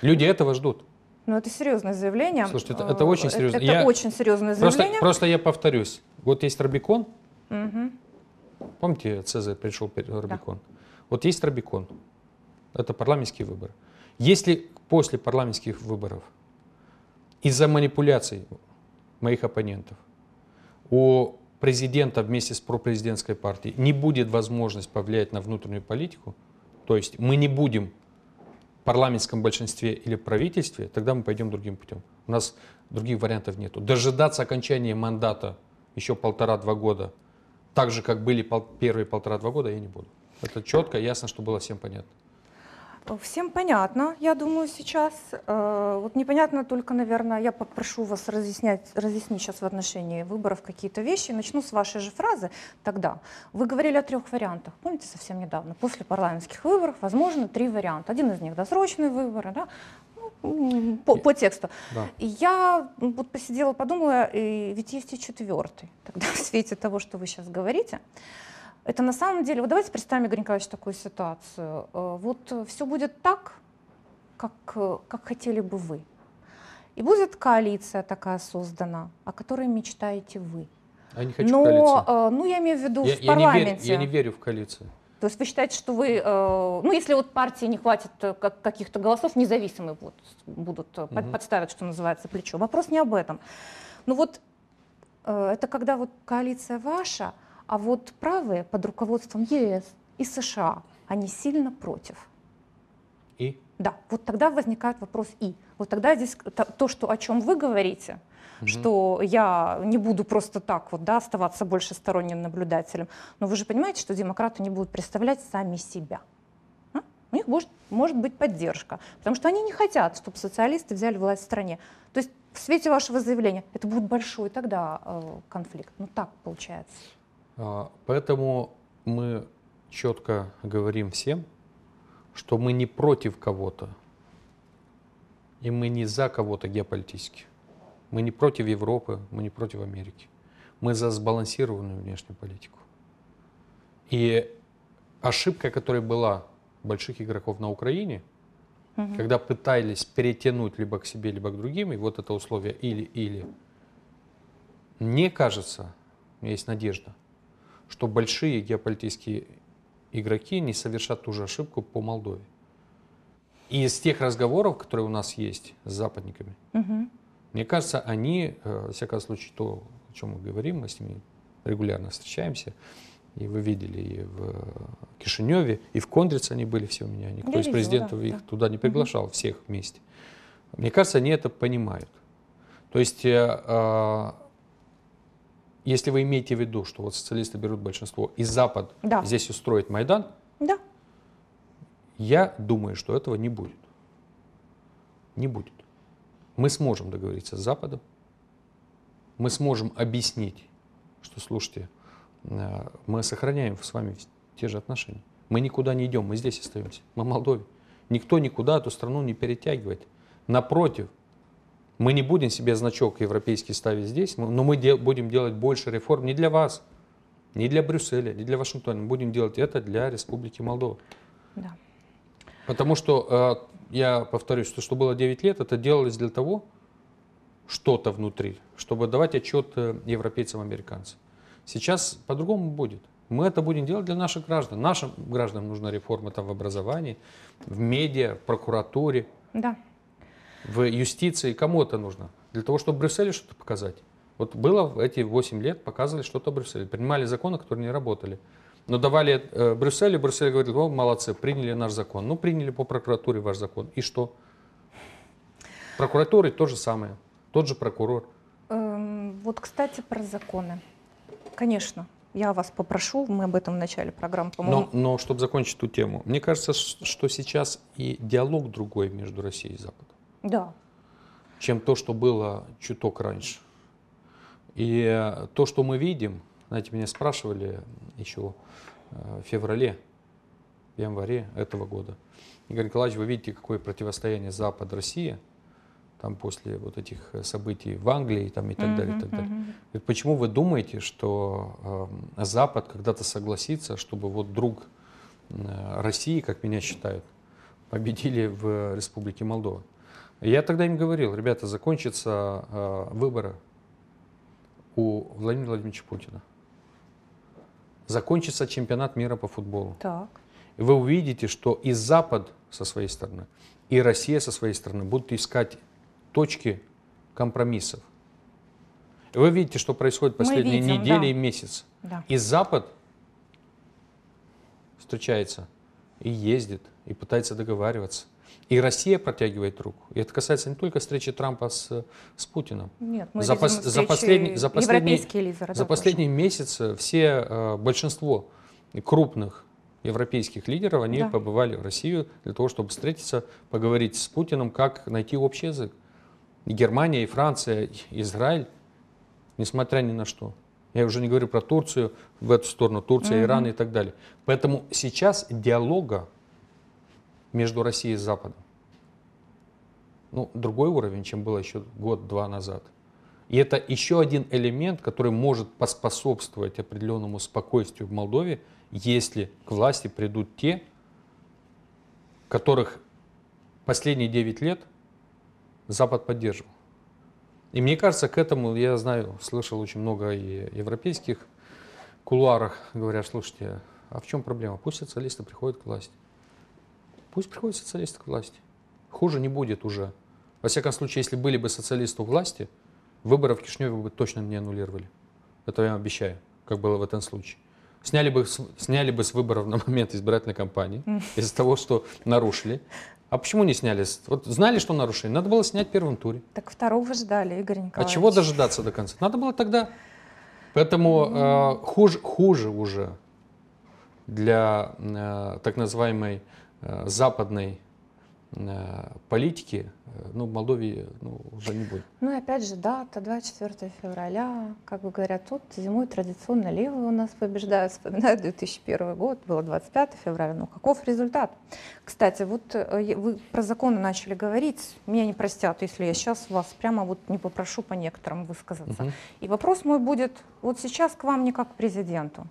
Люди этого ждут. Ну, это серьезное заявление. Слушайте, это, э, это очень серьезное. Это, я... очень серьезное заявление. Просто, просто я повторюсь. Вот есть Рабикон. Угу. Помните, Цезарь пришел перед Рабикон? Да. Вот есть Рабикон это парламентские выборы. Если после парламентских выборов из-за манипуляций моих оппонентов у президента вместе с пропрезидентской партией не будет возможность повлиять на внутреннюю политику, то есть мы не будем в парламентском большинстве или правительстве, тогда мы пойдем другим путем. У нас других вариантов нет. Дожидаться окончания мандата еще полтора-два года, так же, как были пол первые полтора-два года, я не буду. Это четко, ясно, что было всем понятно. Всем понятно, я думаю, сейчас. Э, вот непонятно только, наверное, я попрошу вас разъяснять, разъяснить сейчас в отношении выборов какие-то вещи. Начну с вашей же фразы тогда. Вы говорили о трех вариантах, помните, совсем недавно. После парламентских выборов, возможно, три варианта. Один из них досрочные выборы, да? Ну, по, по тексту. Да. И я вот посидела, подумала, и ведь есть и четвертый, тогда в свете того, что вы сейчас говорите. Это на самом деле, вот давайте представим, Игорь Николаевич, такую ситуацию. Э, вот э, все будет так, как, э, как хотели бы вы. И будет коалиция такая создана, о которой мечтаете вы. А я не хочу Но, коалицию. ну, я имею в виду я, в я парламенте. Не верю, я не верю в коалицию. То есть вы считаете, что вы, ну если вот партии не хватит каких-то голосов, независимые будут, будут угу. под, подставят, что называется, плечо. Вопрос не об этом. Ну вот это когда вот коалиция ваша, а вот правые под руководством ЕС и США, они сильно против. И? Да, вот тогда возникает вопрос «и». Вот тогда здесь то, что, о чем вы говорите, угу. что я не буду просто так вот, да, оставаться больше сторонним наблюдателем. Но вы же понимаете, что демократы не будут представлять сами себя. А? У них может, может быть поддержка, потому что они не хотят, чтобы социалисты взяли власть в стране. То есть в свете вашего заявления это будет большой тогда э, конфликт. Ну так получается. А, поэтому мы четко говорим всем, что мы не против кого-то, и мы не за кого-то геополитически. Мы не против Европы, мы не против Америки. Мы за сбалансированную внешнюю политику. И ошибка, которая была больших игроков на Украине, угу. когда пытались перетянуть либо к себе, либо к другим, и вот это условие или-или, мне кажется, есть надежда – что большие геополитические игроки не совершат ту же ошибку по Молдове. И из тех разговоров, которые у нас есть с западниками, угу. мне кажется, они, э, во всяком случае, то, о чем мы говорим, мы с ними регулярно встречаемся, и вы видели и в Кишиневе, и в Кондрице они были все у меня, никто Я из видела, президентов да, их да. туда не приглашал, угу. всех вместе. Мне кажется, они это понимают. То есть э, э, если вы имеете в виду, что вот социалисты берут большинство и Запад да. здесь устроит Майдан, да. я думаю, что этого не будет. Не будет. Мы сможем договориться с Западом, мы сможем объяснить, что, слушайте, э, мы сохраняем с вами те же отношения. Мы никуда не идем, мы здесь остаемся, мы в Молдове. Никто никуда эту страну не перетягивает. Напротив, мы не будем себе значок европейский ставить здесь, но мы де будем делать больше реформ не для вас, не для Брюсселя, не для Вашингтона. Мы будем делать это для Республики Молдова. Да. Потому что, э, я повторюсь, то, что было 9 лет, это делалось для того, что-то внутри, чтобы давать отчет э, европейцам, американцам. Сейчас по-другому будет. Мы это будем делать для наших граждан. Нашим гражданам нужна реформа там в образовании, в медиа, в прокуратуре. Да в юстиции кому это нужно? Для того, чтобы Брюсселю что-то показать. Вот было в эти 8 лет, показывали что-то Брюсселю. Принимали законы, которые не работали. Но давали э, Брюсселю, Брюссель говорит, о, молодцы, приняли наш закон. Ну, приняли по прокуратуре ваш закон. И что? прокуратуры то же самое. Тот же прокурор. Эм, вот, кстати, про законы. Конечно, я вас попрошу, мы об этом в начале программы, по Но, но чтобы закончить эту тему, мне кажется, что сейчас и диалог другой между Россией и Западом да. чем то, что было чуток раньше. И э, то, что мы видим, знаете, меня спрашивали еще э, в феврале, в январе этого года. Игорь Николаевич, вы видите, какое противостояние Запад-Россия там после вот этих э, событий в Англии там, и так mm-hmm, далее, и так далее. Mm-hmm. Почему вы думаете, что э, Запад когда-то согласится, чтобы вот друг э, России, как меня считают, победили в Республике Молдова? Я тогда им говорил, ребята, закончатся э, выборы у Владимира Владимировича Путина. Закончится чемпионат мира по футболу. Так. вы увидите, что и Запад со своей стороны, и Россия со своей стороны будут искать точки компромиссов. вы видите, что происходит последние видим, недели да. и месяц. Да. И Запад встречается, и ездит, и пытается договариваться. И Россия протягивает руку. И это касается не только встречи Трампа с, с Путиным. Нет, мы за, видим пос, за последний, за последний, лидеры, за да, последний тоже. месяц все, э, большинство крупных европейских лидеров, они да. побывали в Россию для того, чтобы встретиться, поговорить с Путиным, как найти общий язык. И Германия, и Франция, и Израиль, несмотря ни на что. Я уже не говорю про Турцию, в эту сторону, Турция, mm Иран и так далее. Поэтому сейчас диалога между Россией и Западом. Ну, другой уровень, чем было еще год-два назад. И это еще один элемент, который может поспособствовать определенному спокойствию в Молдове, если к власти придут те, которых последние 9 лет Запад поддерживал. И мне кажется, к этому, я знаю, слышал очень много и европейских кулуарах, говорят, слушайте, а в чем проблема? Пусть социалисты приходят к власти. Пусть приходят социалисты к власти. Хуже не будет уже. Во всяком случае, если были бы социалисты у власти, выборы в Кишиневе бы точно не аннулировали. Это я вам обещаю, как было в этом случае. Сняли бы, сняли бы с выборов на момент избирательной кампании из-за того, что нарушили. А почему не сняли? Вот знали, что нарушили. Надо было снять в первом туре. Так второго ждали, Игорь а Николаевич. А чего дожидаться до конца? Надо было тогда. Поэтому ну. э, хуже, хуже уже для э, так называемой Э, западной э, политики, э, ну, в Молдове ну, уже не будет. Ну и опять же дата, 24 февраля, как бы говорят, тут зимой традиционно левые у нас побеждают, вспоминают 2001 год, было 25 февраля, ну каков результат? Кстати, вот вы про законы начали говорить, меня не простят, если я сейчас вас прямо вот не попрошу по некоторым высказаться. Угу. И вопрос мой будет, вот сейчас к вам не как к президенту,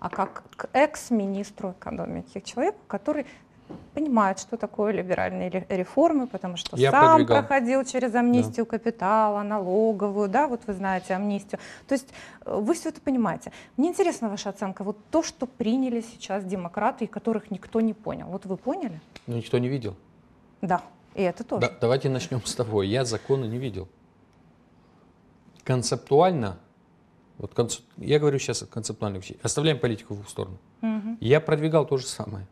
а как к экс-министру экономики, человеку, который понимает, что такое либеральные реформы, потому что Я сам продвигал. проходил через амнистию да. капитала, налоговую, да, вот вы знаете амнистию. То есть э, вы все это понимаете. Мне интересна ваша оценка. Вот то, что приняли сейчас демократы, и которых никто не понял. Вот вы поняли? Ну, никто не видел. Да, и это тоже. Да, давайте начнем с того. Я закона не видел. Концептуально вот концеп... я говорю сейчас о концептуальных концептуально, оставляем политику в сторону. Угу. Я продвигал то же самое.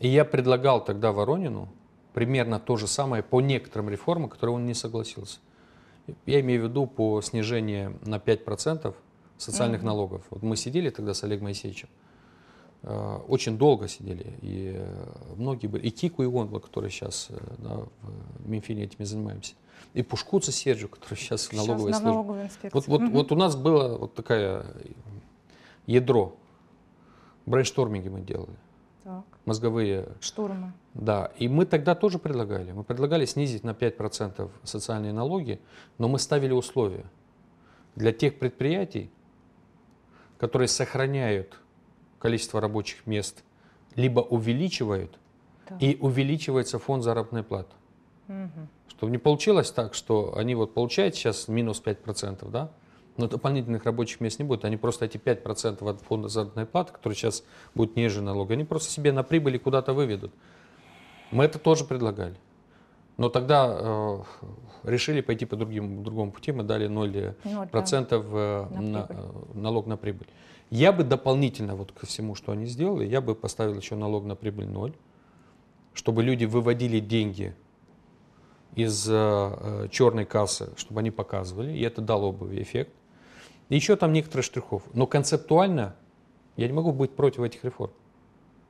И я предлагал тогда Воронину примерно то же самое по некоторым реформам, которые он не согласился. Я имею в виду по снижению на 5% социальных mm-hmm. налогов. Вот мы сидели тогда с Олегом Моисеевичем, э, очень долго сидели, и э, многие были, и Кику, и он, который сейчас э, да, в Минфине этими занимаемся, и Пушкуца Серджу, который сейчас, сейчас в налоговой вот, вот, mm-hmm. вот у нас было вот такое ядро, брейншторминги мы делали мозговые... Штурмы. Да, и мы тогда тоже предлагали. Мы предлагали снизить на 5% социальные налоги, но мы ставили условия для тех предприятий, которые сохраняют количество рабочих мест, либо увеличивают, да. и увеличивается фонд заработной платы. Угу. Чтобы не получилось так, что они вот получают сейчас минус 5%, да, но дополнительных рабочих мест не будет. Они просто эти 5% от фонда заработной платы, которые сейчас будут ниже налога, они просто себе на прибыли куда-то выведут. Мы это тоже предлагали. Но тогда э, решили пойти по другим, другому пути, мы дали 0% э, ну, процентов, э, на на, э, налог на прибыль. Я бы дополнительно вот ко всему, что они сделали, я бы поставил еще налог на прибыль 0, чтобы люди выводили деньги из э, э, черной кассы, чтобы они показывали, и это дало бы эффект. Еще там некоторые штрихов. Но концептуально я не могу быть против этих реформ.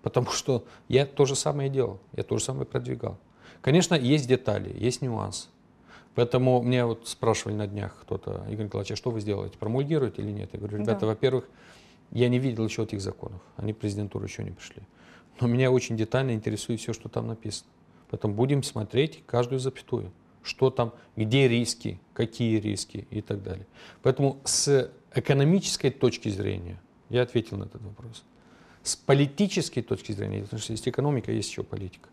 Потому что я то же самое делал, я то же самое продвигал. Конечно, есть детали, есть нюансы, Поэтому меня вот спрашивали на днях кто-то, Игорь Николаевич, а что вы сделаете, промульгируете или нет? Я говорю, ребята, да. во-первых, я не видел еще этих законов, они президентуры еще не пришли. Но меня очень детально интересует все, что там написано. Поэтому будем смотреть каждую запятую что там, где риски, какие риски и так далее. Поэтому с экономической точки зрения я ответил на этот вопрос. С политической точки зрения, потому что есть экономика, есть еще политика.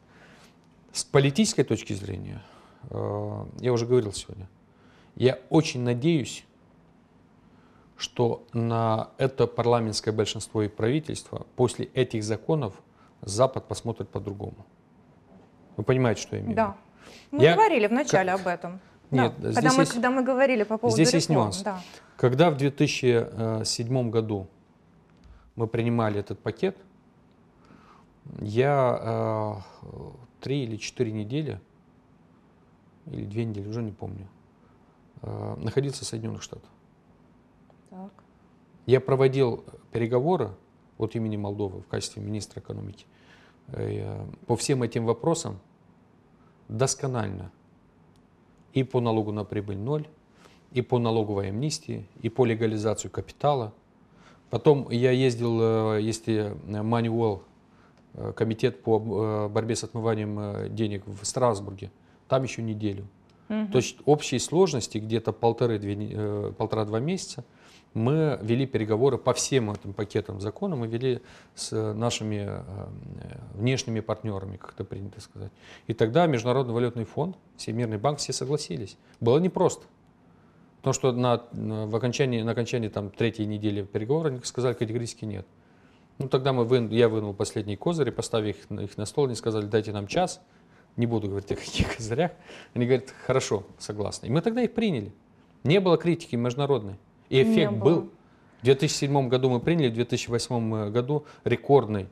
С политической точки зрения, э, я уже говорил сегодня, я очень надеюсь, что на это парламентское большинство и правительство после этих законов Запад посмотрит по-другому. Вы понимаете, что я имею в виду? Да. Мы Я... говорили вначале как... об этом. Нет, да. когда, мы, когда мы говорили по поводу Здесь есть нюанс. Да. Когда в 2007 году мы принимали этот пакет, я э, три э, или четыре недели, или две недели, уже не помню, э, находился в Соединенных Штатах. Так. Я проводил переговоры от имени Молдовы в качестве министра экономики э, по всем этим вопросам, досконально. И по налогу на прибыль ноль, и по налоговой амнистии, и по легализации капитала. Потом я ездил, э, если э, Manuel, э, комитет по борьбе с отмыванием денег в Страсбурге, там еще неделю. Угу. То есть общей сложности где-то полторы-два полтора-два месяца – мы вели переговоры по всем этим пакетам закона, мы вели с э, нашими э, внешними партнерами, как это принято сказать. И тогда Международный валютный фонд, Всемирный банк, все согласились. Было непросто. Потому что на, в окончании, на окончании там, третьей недели переговоров они сказали категорически нет. Ну, тогда мы я вынул последние козыри, поставил их, их на стол, они сказали, дайте нам час, не буду говорить о каких козырях. Они говорят, хорошо, согласны. И мы тогда их приняли. Не было критики международной. И эффект не был. В 2007 году мы приняли, в 2008 э, году рекордный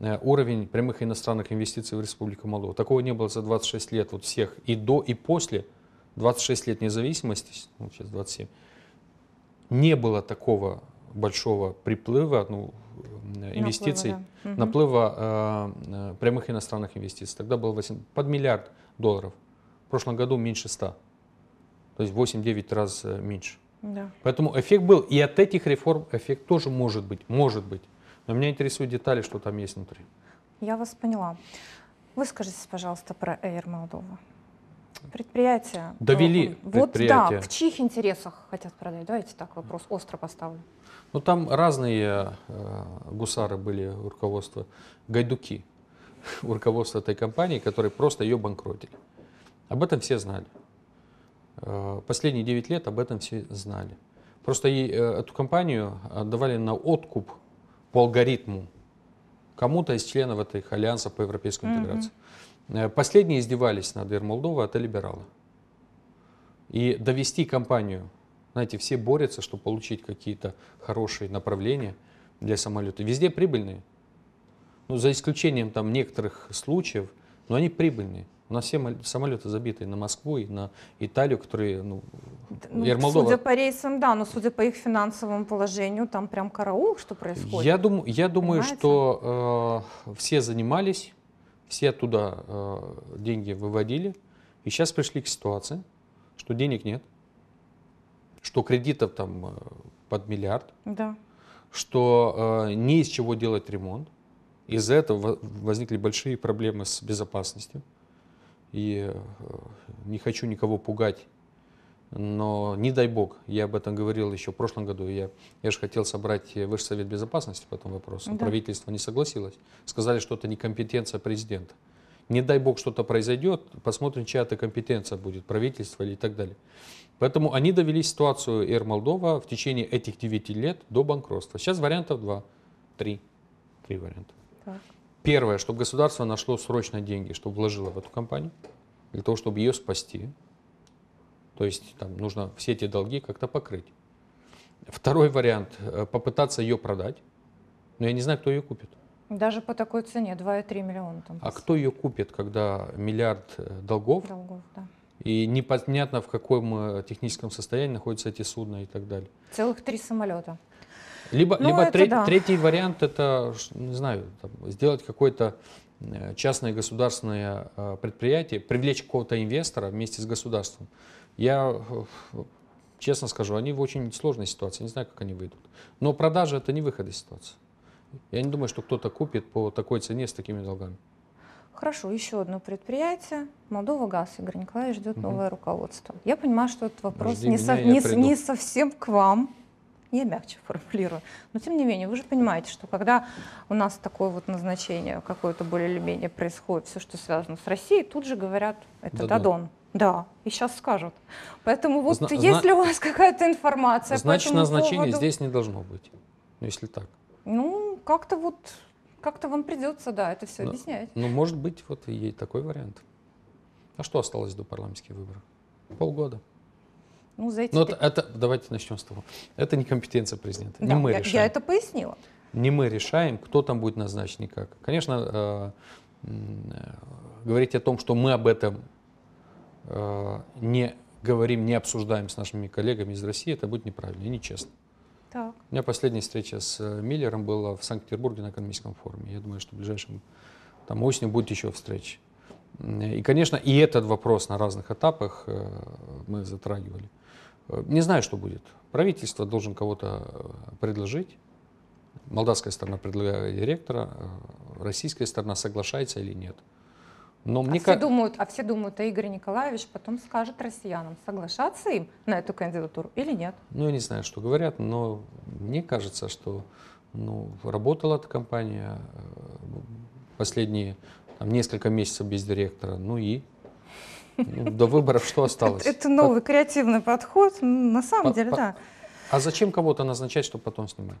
э, уровень прямых иностранных инвестиций в Республику Молдова. Такого не было за 26 лет вот всех и до, и после. 26 лет независимости, ну, сейчас 27, не было такого большого приплыва ну, э, инвестиций, наплыва, да. наплыва э, прямых иностранных инвестиций. Тогда было 8, под миллиард долларов. В прошлом году меньше 100. То есть 8-9 раз меньше. Да. Поэтому эффект был. И от этих реформ эффект тоже может быть. Может быть. Но меня интересуют детали, что там есть внутри. Я вас поняла. Выскажитесь, пожалуйста, про Air Молдова. Предприятие. Довели вот, предприятие. Вот да, в чьих интересах хотят продать? Давайте так вопрос остро поставлю. Ну там разные э, гусары были у руководства, гайдуки у руководства этой компании, которые просто ее банкротили. Об этом все знали. Э, последние 9 лет об этом все знали. Просто э, эту компанию отдавали на откуп по алгоритму кому-то из членов этих альянсов по европейской mm-hmm. интеграции. Э, последние издевались над Эр Молдова, это либералы. И довести компанию, знаете, все борются, чтобы получить какие-то хорошие направления для самолета. Везде прибыльные. Ну, за исключением там некоторых случаев, но они прибыльные. У нас все самолеты забиты на Москву и на Италию, которые, ну, ну Ермолдова... Судя по рейсам, да, но судя по их финансовому положению, там прям караул, что происходит. Я, дум, я думаю, что э, все занимались, все оттуда э, деньги выводили, и сейчас пришли к ситуации, что денег нет, что кредитов там э, под миллиард, да. что э, не из чего делать ремонт. Из-за этого возникли большие проблемы с безопасностью. И э, не хочу никого пугать, но не дай бог, я об этом говорил еще в прошлом году, я, я же хотел собрать э, Высший Совет Безопасности по этому вопросу, да. правительство не согласилось, сказали, что это не компетенция президента. Не дай бог что-то произойдет, посмотрим, чья это компетенция будет, правительство или так далее. Поэтому они довели ситуацию Air Moldova в течение этих 9 лет до банкротства. Сейчас вариантов два, три, три варианта. Так. Первое, чтобы государство нашло срочно деньги, чтобы вложило в эту компанию, для того, чтобы ее спасти. То есть там нужно все эти долги как-то покрыть. Второй вариант э, – попытаться ее продать, но я не знаю, кто ее купит. Даже по такой цене, 2,3 миллиона. Там, а кто ее купит, когда миллиард э, долгов? Долгов, да. И непонятно, в каком э, техническом состоянии находятся эти судна и так далее. Целых три самолета. Либо, ну, либо тре- да. третий вариант это, не знаю, там, сделать какое то э, частное государственное э, предприятие, привлечь какого-то инвестора вместе с государством. Я э, честно скажу, они в очень сложной ситуации, не знаю, как они выйдут. Но продажа – это не выход из ситуации. Я не думаю, что кто-то купит по такой цене с такими долгами. Хорошо, еще одно предприятие. Молдова ГАЗ, Игорь Николаевич, ждет угу. новое руководство. Я понимаю, что этот вопрос Жди не, меня, со, не, не совсем к вам, я мягче формулирую. Но тем не менее, вы же понимаете, что когда у нас такое вот назначение какое-то более или менее происходит, все, что связано с Россией, тут же говорят, это Дадон. Дадон. Да, и сейчас скажут. Поэтому вот Зна- если зна- у вас какая-то информация... Значит, назначение поводу... здесь не должно быть, если так. Ну, как-то вот, как-то вам придется, да, это все но, ну, объяснять. Ну, может быть, вот и такой вариант. А что осталось до парламентских выборов? Полгода. Ну, за эти... Ну, это, это, давайте начнем с того. Это не компетенция президента, да, не мы я, решаем. Я это пояснила. Не мы решаем, кто там будет назначен и как. Конечно, э, э, говорить о том, что мы об этом э, не говорим, не обсуждаем с нашими коллегами из России, это будет неправильно и нечестно. Так. У меня последняя встреча с э, Миллером была в Санкт-Петербурге на экономическом форуме. Я думаю, что в ближайшем там осенью будет еще встреча. И, конечно, и этот вопрос на разных этапах э, мы затрагивали. Э, не знаю, что будет. Правительство должен кого-то э, предложить. Молдавская сторона предлагает директора, э, российская сторона соглашается или нет. Но мне а, все думают, а все думают, а Игорь Николаевич потом скажет россиянам, соглашаться им на эту кандидатуру или нет. Ну, я не знаю, что говорят, но мне кажется, что ну, работала эта компания последние там, несколько месяцев без директора. Ну и до выборов что осталось? Это, новый креативный подход, на самом деле, да. А зачем кого-то назначать, чтобы потом снимать?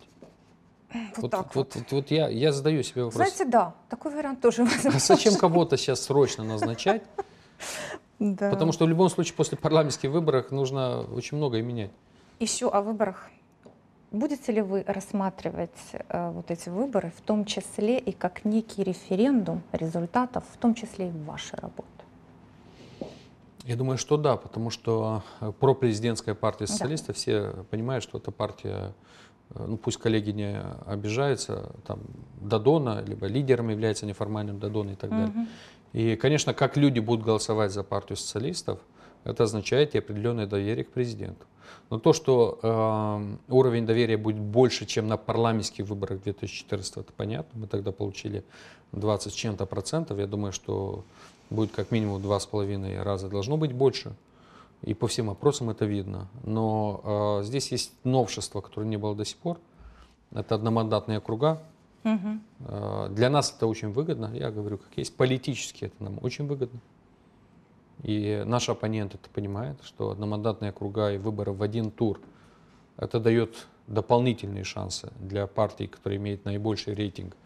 Вот, ну, вот, так вот. вот, вот я, я задаю себе вопрос. Знаете, да, такой вариант тоже а возможен. А зачем кого-то сейчас срочно назначать? Да. Потому что в любом случае после парламентских выборов нужно очень многое менять. Еще о выборах. Будете ли вы рассматривать э, вот эти выборы, в том числе и как некий референдум результатов, в том числе и вашей работы? Я думаю, что да, потому что э, про президентская партия социалистов да. все понимают, что это партия, э, ну пусть коллеги не обижаются, там Дадона, либо лидером является неформальным Дадона и так угу. далее. И, конечно, как люди будут голосовать за партию социалистов, это означает и определенное доверие к президенту. Но то, что э, уровень доверия будет больше, чем на парламентских выборах 2014, это понятно. Мы тогда получили 20 с чем-то процентов. Я думаю, что будет как минимум два с половиной раза, должно быть больше. И по всем опросам это видно. Но э, здесь есть новшество, которое не было до сих пор. Это одномандатные округа. Угу. Э, для нас это очень выгодно. Я говорю, как есть. Политически это нам очень выгодно. И наш оппонент это понимает, что одномандатные округа и выборы в один тур, это дает дополнительные шансы для партии, которая имеет наибольший рейтинг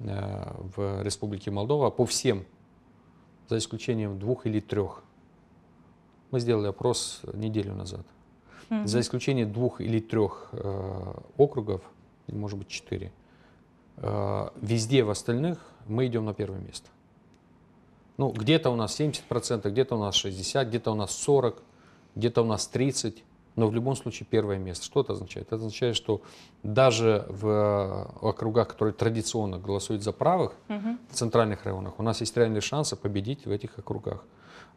э, в Республике Молдова по всем за исключением двух или трех. Мы сделали опрос неделю назад. mm За исключением двух или трех э, округов, может быть, четыре, э, везде в остальных мы идем на первое место. Ну, где-то у нас 70%, где-то у нас 60%, где-то у нас 40%, где-то у нас 30% но в любом случае первое место. Что это означает? Это означает, что даже в э, округах, которые традиционно голосуют за правых, угу. в центральных районах, у нас есть реальные шансы победить в этих округах.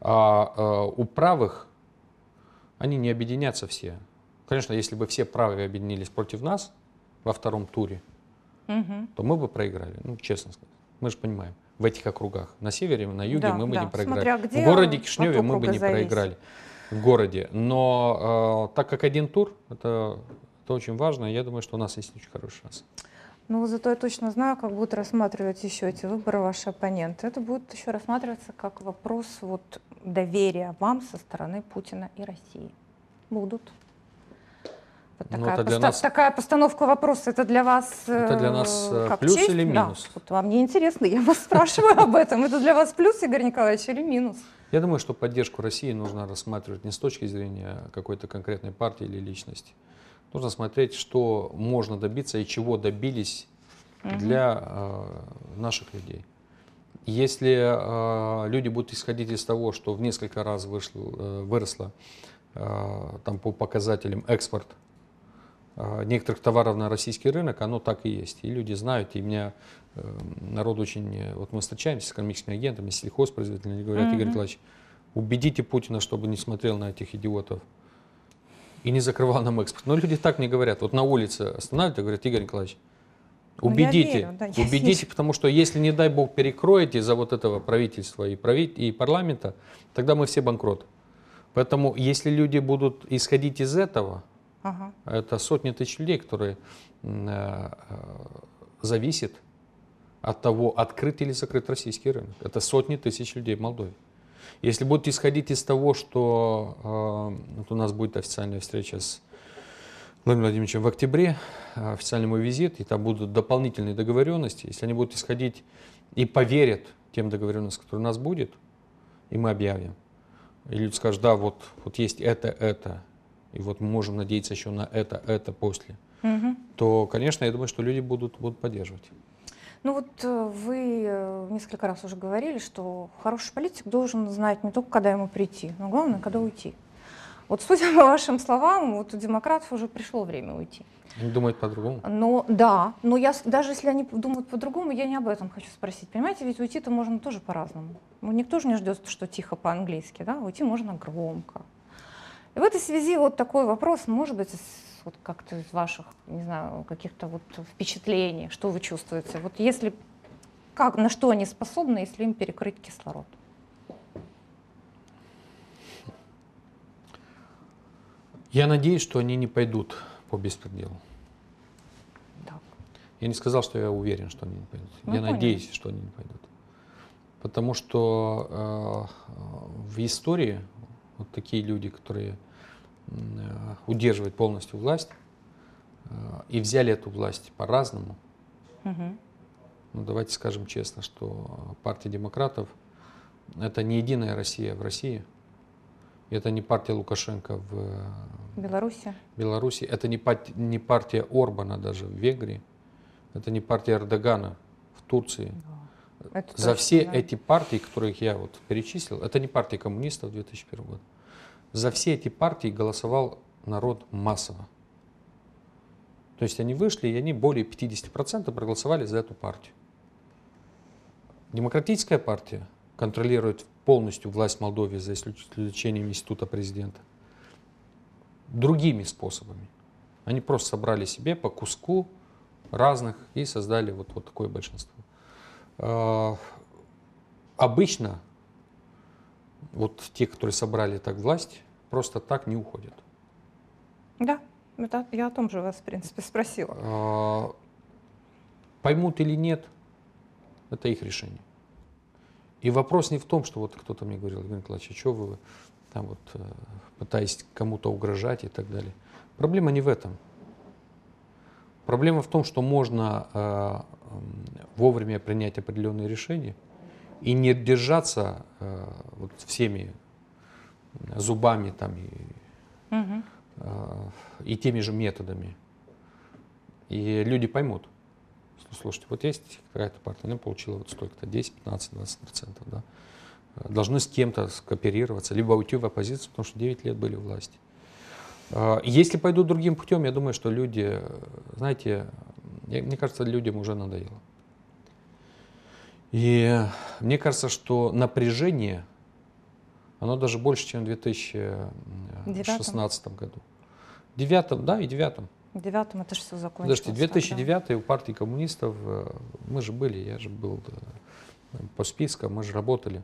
А, а у правых они не объединятся все. Конечно, если бы все правые объединились против нас во втором туре, угу. то мы бы проиграли, ну, честно сказать. Мы же понимаем в этих округах. На севере, на юге да, мы бы да. не проиграли. Смотря где в городе Кишневе мы бы не зависит. проиграли в городе. Но э, так как один тур, это, это очень важно, я думаю, что у нас есть очень хороший шанс. Ну, зато я точно знаю, как будут рассматривать еще эти выборы ваши оппоненты. Это будет еще рассматриваться как вопрос вот, доверия вам со стороны Путина и России. Будут. Вот ну, такая, ну, это для поста- нас... такая постановка вопроса, это для вас Это для э, нас э, как плюс честь? или минус? Да. Вот вам не интересно, я вас спрашиваю об этом. Это для вас плюс, Игорь Николаевич, или минус? Я думаю, что поддержку России нужно рассматривать не с точки зрения какой-то конкретной партии или личности. Нужно смотреть, что можно добиться и чего добились для э, наших людей. Если э, люди будут исходить из того, что в несколько раз вышло, э, выросло э, там, по показателям экспорт э, некоторых товаров на российский рынок, оно так и есть. И люди знают, и меня Эм, народ очень... Э, вот мы встречаемся с экономическими агентами, с сельхозпроизводителями, говорят, mm-hmm. Игорь Николаевич, убедите Путина, чтобы не смотрел на этих идиотов и не закрывал нам экспорт. Но люди так мне говорят. Вот на улице останавливают и говорят, Игорь Николаевич, ну, убедите, верю, да, убедите, потому что если, не дай бог, перекроете за вот этого правительства и, прави... и парламента, тогда мы все банкрот. Поэтому если люди будут исходить из этого, ага. это сотни тысяч людей, которые э, э, зависят от того, открыт или закрыт российский рынок. Это сотни тысяч людей в Молдове. Если будут исходить из того, что э, вот у нас будет официальная встреча с Владимиром Владимировичем в октябре, э, официальный мой визит, и там будут дополнительные договоренности, если они будут исходить и поверят тем договоренностям, которые у нас будет, и мы объявим, и люди скажут, да, вот, вот есть это, это, и вот мы можем надеяться еще на это, это после, угу. то, конечно, я думаю, что люди будут, будут поддерживать. Ну вот э, вы э, несколько раз уже говорили, что хороший политик должен знать не только, когда ему прийти, но главное, когда уйти. Вот судя по вашим словам, вот у демократов уже пришло время уйти. Они думают по-другому. Но да, но я даже если они думают по-другому, я не об этом хочу спросить. Понимаете, ведь уйти-то можно тоже по-разному. Ну, никто же не ждет, что тихо по-английски, да? Уйти можно громко. И в этой связи вот такой вопрос, может быть, вот как-то из ваших, не знаю, каких-то вот впечатлений, что вы чувствуете? Вот если, как, на что они способны, если им перекрыть кислород? Я надеюсь, что они не пойдут по беспределу. Так. Я не сказал, что я уверен, что они не пойдут. Ну, я поняли. надеюсь, что они не пойдут. Потому что э, в истории вот такие люди, которые Э, удерживать полностью власть, э, и взяли эту власть по-разному. Угу. Ну, давайте скажем честно, что партия демократов – это не единая Россия в России, это не партия Лукашенко в э, Беларуси, Беларуси. это не, пат... не партия Орбана даже в Венгрии, это не партия Эрдогана в Турции. Это За точно, все да. эти партии, которых я вот перечислил, это не партия коммунистов 2001 года за все эти партии голосовал народ массово. То есть они вышли, и они более 50% проголосовали за эту партию. Демократическая партия контролирует полностью власть Молдовии за исключением института президента. Другими способами. Они просто собрали себе по куску разных и создали вот, вот такое большинство. А, обычно вот те, которые собрали так власть, просто так не уходят. Да, это, я о том же вас, в принципе, спросила. А, поймут или нет, это их решение. И вопрос не в том, что вот кто-то мне говорил, Евгений Николаевич, а что вы там вот э, пытаясь кому-то угрожать и так далее. Проблема не в этом. Проблема в том, что можно э, вовремя принять определенные решения и не держаться э, вот всеми зубами там и, угу. э, и теми же методами. И люди поймут, слушайте, вот есть какая-то партия, она получила вот столько-то, 10, 15, 20 процентов, да. Э, должны с кем-то скооперироваться, либо уйти в оппозицию, потому что 9 лет были власти. Э, если пойду другим путем, я думаю, что люди, знаете, мне кажется, людям уже надоело. И э, мне кажется, что напряжение оно даже больше, чем в 2016 9? году. В девятом, да, и девятом. В девятом это же все закончилось. Подождите, 2009 тогда. у партии коммунистов, э, мы же были, я же был э, по спискам, мы же работали.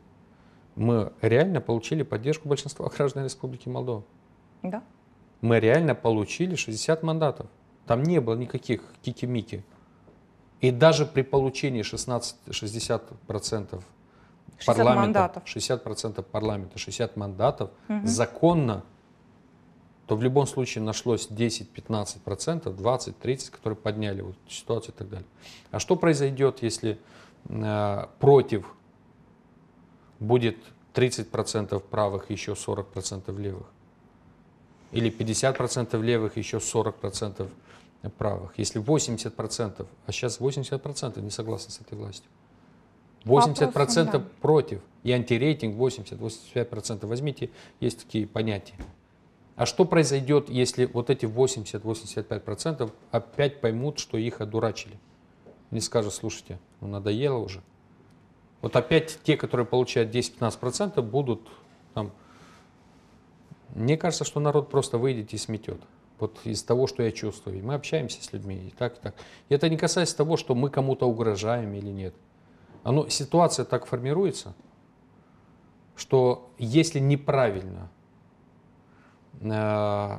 Мы реально получили поддержку большинства граждан Республики Молдова. Да. Мы реально получили 60 мандатов. Там не было никаких кики-мики. И даже при получении 16, 60% 60 парламента, 60% парламента, 60 мандатов угу. законно, то в любом случае нашлось 10-15%, 20-30%, которые подняли вот ситуацию и так далее. А что произойдет, если э, против будет 30% правых, еще 40% левых? Или 50% левых, еще 40% правых? Если 80%, а сейчас 80% не согласны с этой властью. 80% Вопросом, против и антирейтинг 80-85%. Возьмите, есть такие понятия. А что произойдет, если вот эти 80-85% опять поймут, что их одурачили? Не скажут, слушайте, ну надоело уже. Вот опять те, которые получают 10-15%, будут там... Мне кажется, что народ просто выйдет и сметет. Вот из того, что я чувствую. И мы общаемся с людьми и так, и так. И это не касается того, что мы кому-то угрожаем или нет оно, ситуация так формируется, что если неправильно э,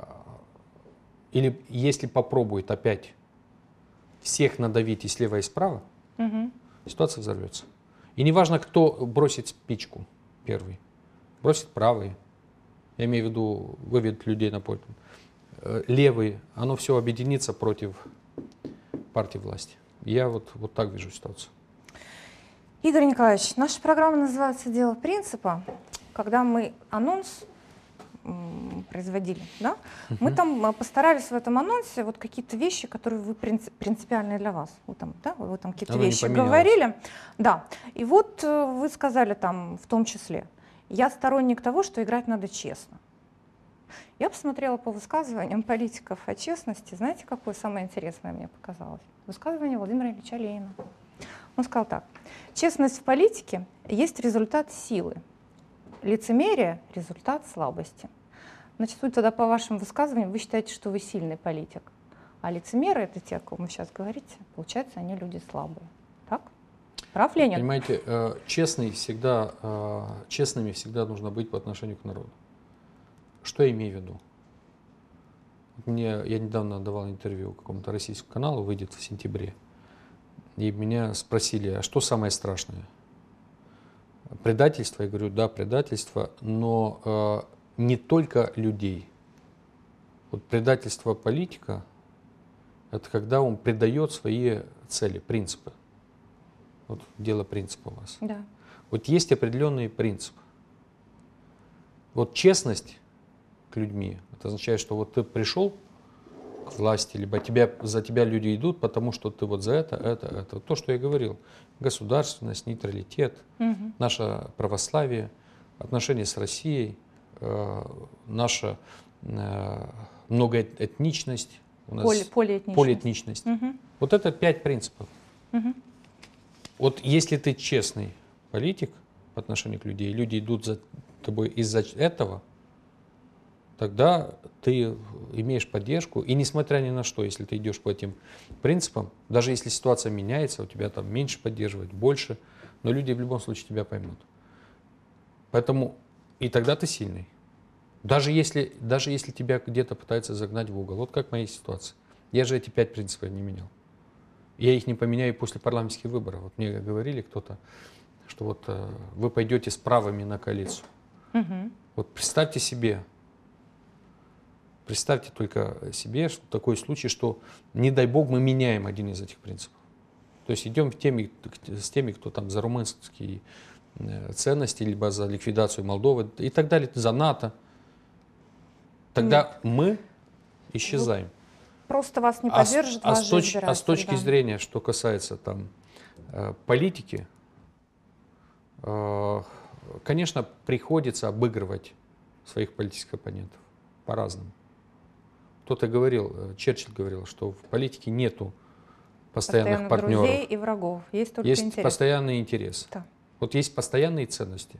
или если попробует опять всех надавить и слева, и справа, угу. ситуация взорвется. И неважно, кто бросит спичку первый, бросит правый, я имею в виду выведет людей на поле, э, левый, оно все объединится против партии власти. Я вот, вот так вижу ситуацию. Игорь Николаевич, наша программа называется «Дело принципа». Когда мы анонс производили, да, угу. мы там э, постарались в этом анонсе вот какие-то вещи, которые вы принцип, принципиальные для вас, вы там, да, вы там какие-то а вещи говорили, да, и вот э, вы сказали там в том числе, я сторонник того, что играть надо честно. Я посмотрела по высказываниям политиков о честности, знаете, какое самое интересное мне показалось? Высказывание Владимира Ильича Ленина. Он сказал так. Честность в политике есть результат силы. Лицемерие – результат слабости. Значит, вы тогда по вашим высказываниям вы считаете, что вы сильный политик. А лицемеры – это те, о ком вы сейчас говорите, получается, они люди слабые. Так? Прав Ленин? Понимаете, э, честный всегда, э, честными всегда нужно быть по отношению к народу. Что я имею в виду? Мне, я недавно давал интервью какому-то российскому каналу, выйдет в сентябре и меня спросили, а что самое страшное? Предательство? Я говорю, да, предательство, но э, не только людей. Вот предательство политика – это когда он предает свои цели, принципы. Вот дело принципа у вас. Да. Вот есть определенный принцип. Вот честность к людьми, это означает, что вот ты пришел, власти, либо тебя, за тебя люди идут, потому что ты вот за это, это, это. То, что я говорил. Государственность, нейтралитет, угу. наше православие, отношения с Россией, э, наша э, многоэтничность. У нас Поли, полиэтничность. полиэтничность. Угу. Вот это пять принципов. Угу. Вот если ты честный политик по отношению к людей, люди идут за тобой из-за этого – тогда ты имеешь поддержку, и несмотря ни на что, если ты идешь по этим принципам, даже если ситуация меняется, у тебя там меньше поддерживать, больше, но люди в любом случае тебя поймут. Поэтому и тогда ты сильный. Даже если, даже если тебя где-то пытаются загнать в угол. Вот как в моей ситуации. Я же эти пять принципов не менял. Я их не поменяю после парламентских выборов. Вот мне говорили кто-то, что вот э, вы пойдете с правыми на коалицию. Угу. Вот представьте себе, Представьте только себе что такой случай, что, не дай бог, мы меняем один из этих принципов. То есть идем в теми, с теми, кто там за румынские э, ценности, либо за ликвидацию Молдовы и так далее, за НАТО. Тогда Нет. мы исчезаем. Ну, просто вас не а поддержит а, а, точ, а с точки да. зрения, что касается там э, политики, э, конечно, приходится обыгрывать своих политических оппонентов по-разному. Кто-то говорил, э, Черчилль говорил, что в политике нету постоянных Постоянно партнеров. друзей и врагов. Есть только есть интерес. постоянный интерес. Да. Вот есть постоянные ценности.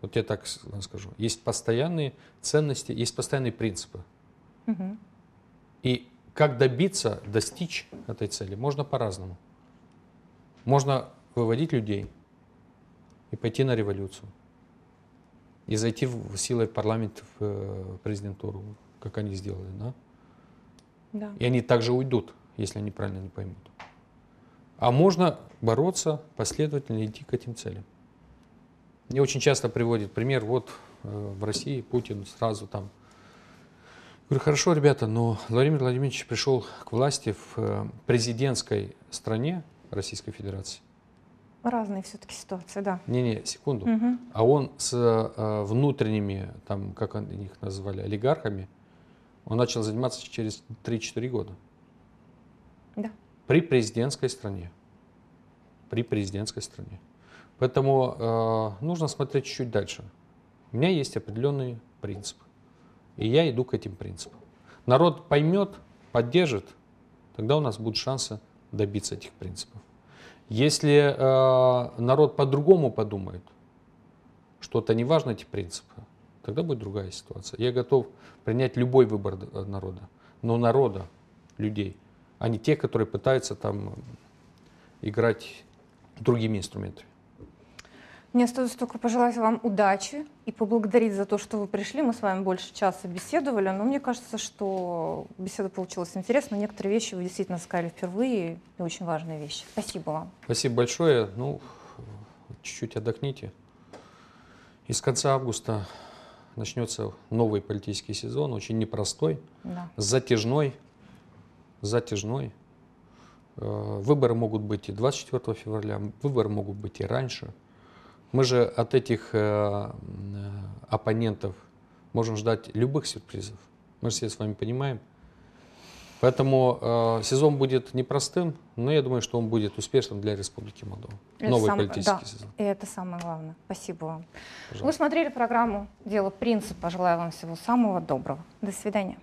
Вот я так скажу. Есть постоянные ценности, есть постоянные принципы. Угу. И как добиться, достичь этой цели, можно по-разному. Можно выводить людей и пойти на революцию. И зайти в, силой парламент, в э, президентуру, как они сделали. Да? Да. И они также уйдут, если они правильно не поймут. А можно бороться, последовательно идти к этим целям. Мне очень часто приводит пример, вот э, в России Путин сразу там. Говорю, хорошо, ребята, но Владимир Владимирович пришел к власти в э, президентской стране Российской Федерации. Разные все-таки ситуации, да. Не-не, секунду. Угу. А он с э, внутренними, там, как они их назвали, олигархами, он начал заниматься через 3-4 года. Да. При президентской стране. При президентской стране. Поэтому э, нужно смотреть чуть-чуть дальше. У меня есть определенные принципы, И я иду к этим принципам. Народ поймет, поддержит, тогда у нас будут шансы добиться этих принципов. Если э, народ по-другому подумает, что это не важно эти принципы, тогда будет другая ситуация. Я готов принять любой выбор э, народа, но народа, людей, а не тех, которые пытаются там играть другими инструментами. Мне остается только пожелать вам удачи и поблагодарить за то, что вы пришли. Мы с вами больше часа беседовали, но мне кажется, что беседа получилась интересной. Некоторые вещи вы действительно сказали впервые, и очень важные вещи. Спасибо вам. Спасибо большое. Ну, чуть-чуть отдохните. И с конца августа начнется новый политический сезон, очень непростой, да. затяжной, затяжной. Э, выборы могут быть и 24 февраля, выборы могут быть и раньше. Мы же от этих э, э, оппонентов можем ждать любых сюрпризов. Мы же все с вами понимаем, Поэтому э, сезон будет непростым, но я думаю, что он будет успешным для Республики Молдова. Это Новый сам... политический да. сезон. И это самое главное. Спасибо вам. Пожалуйста. Вы смотрели программу «Дело принципа». Желаю вам всего самого доброго. До свидания.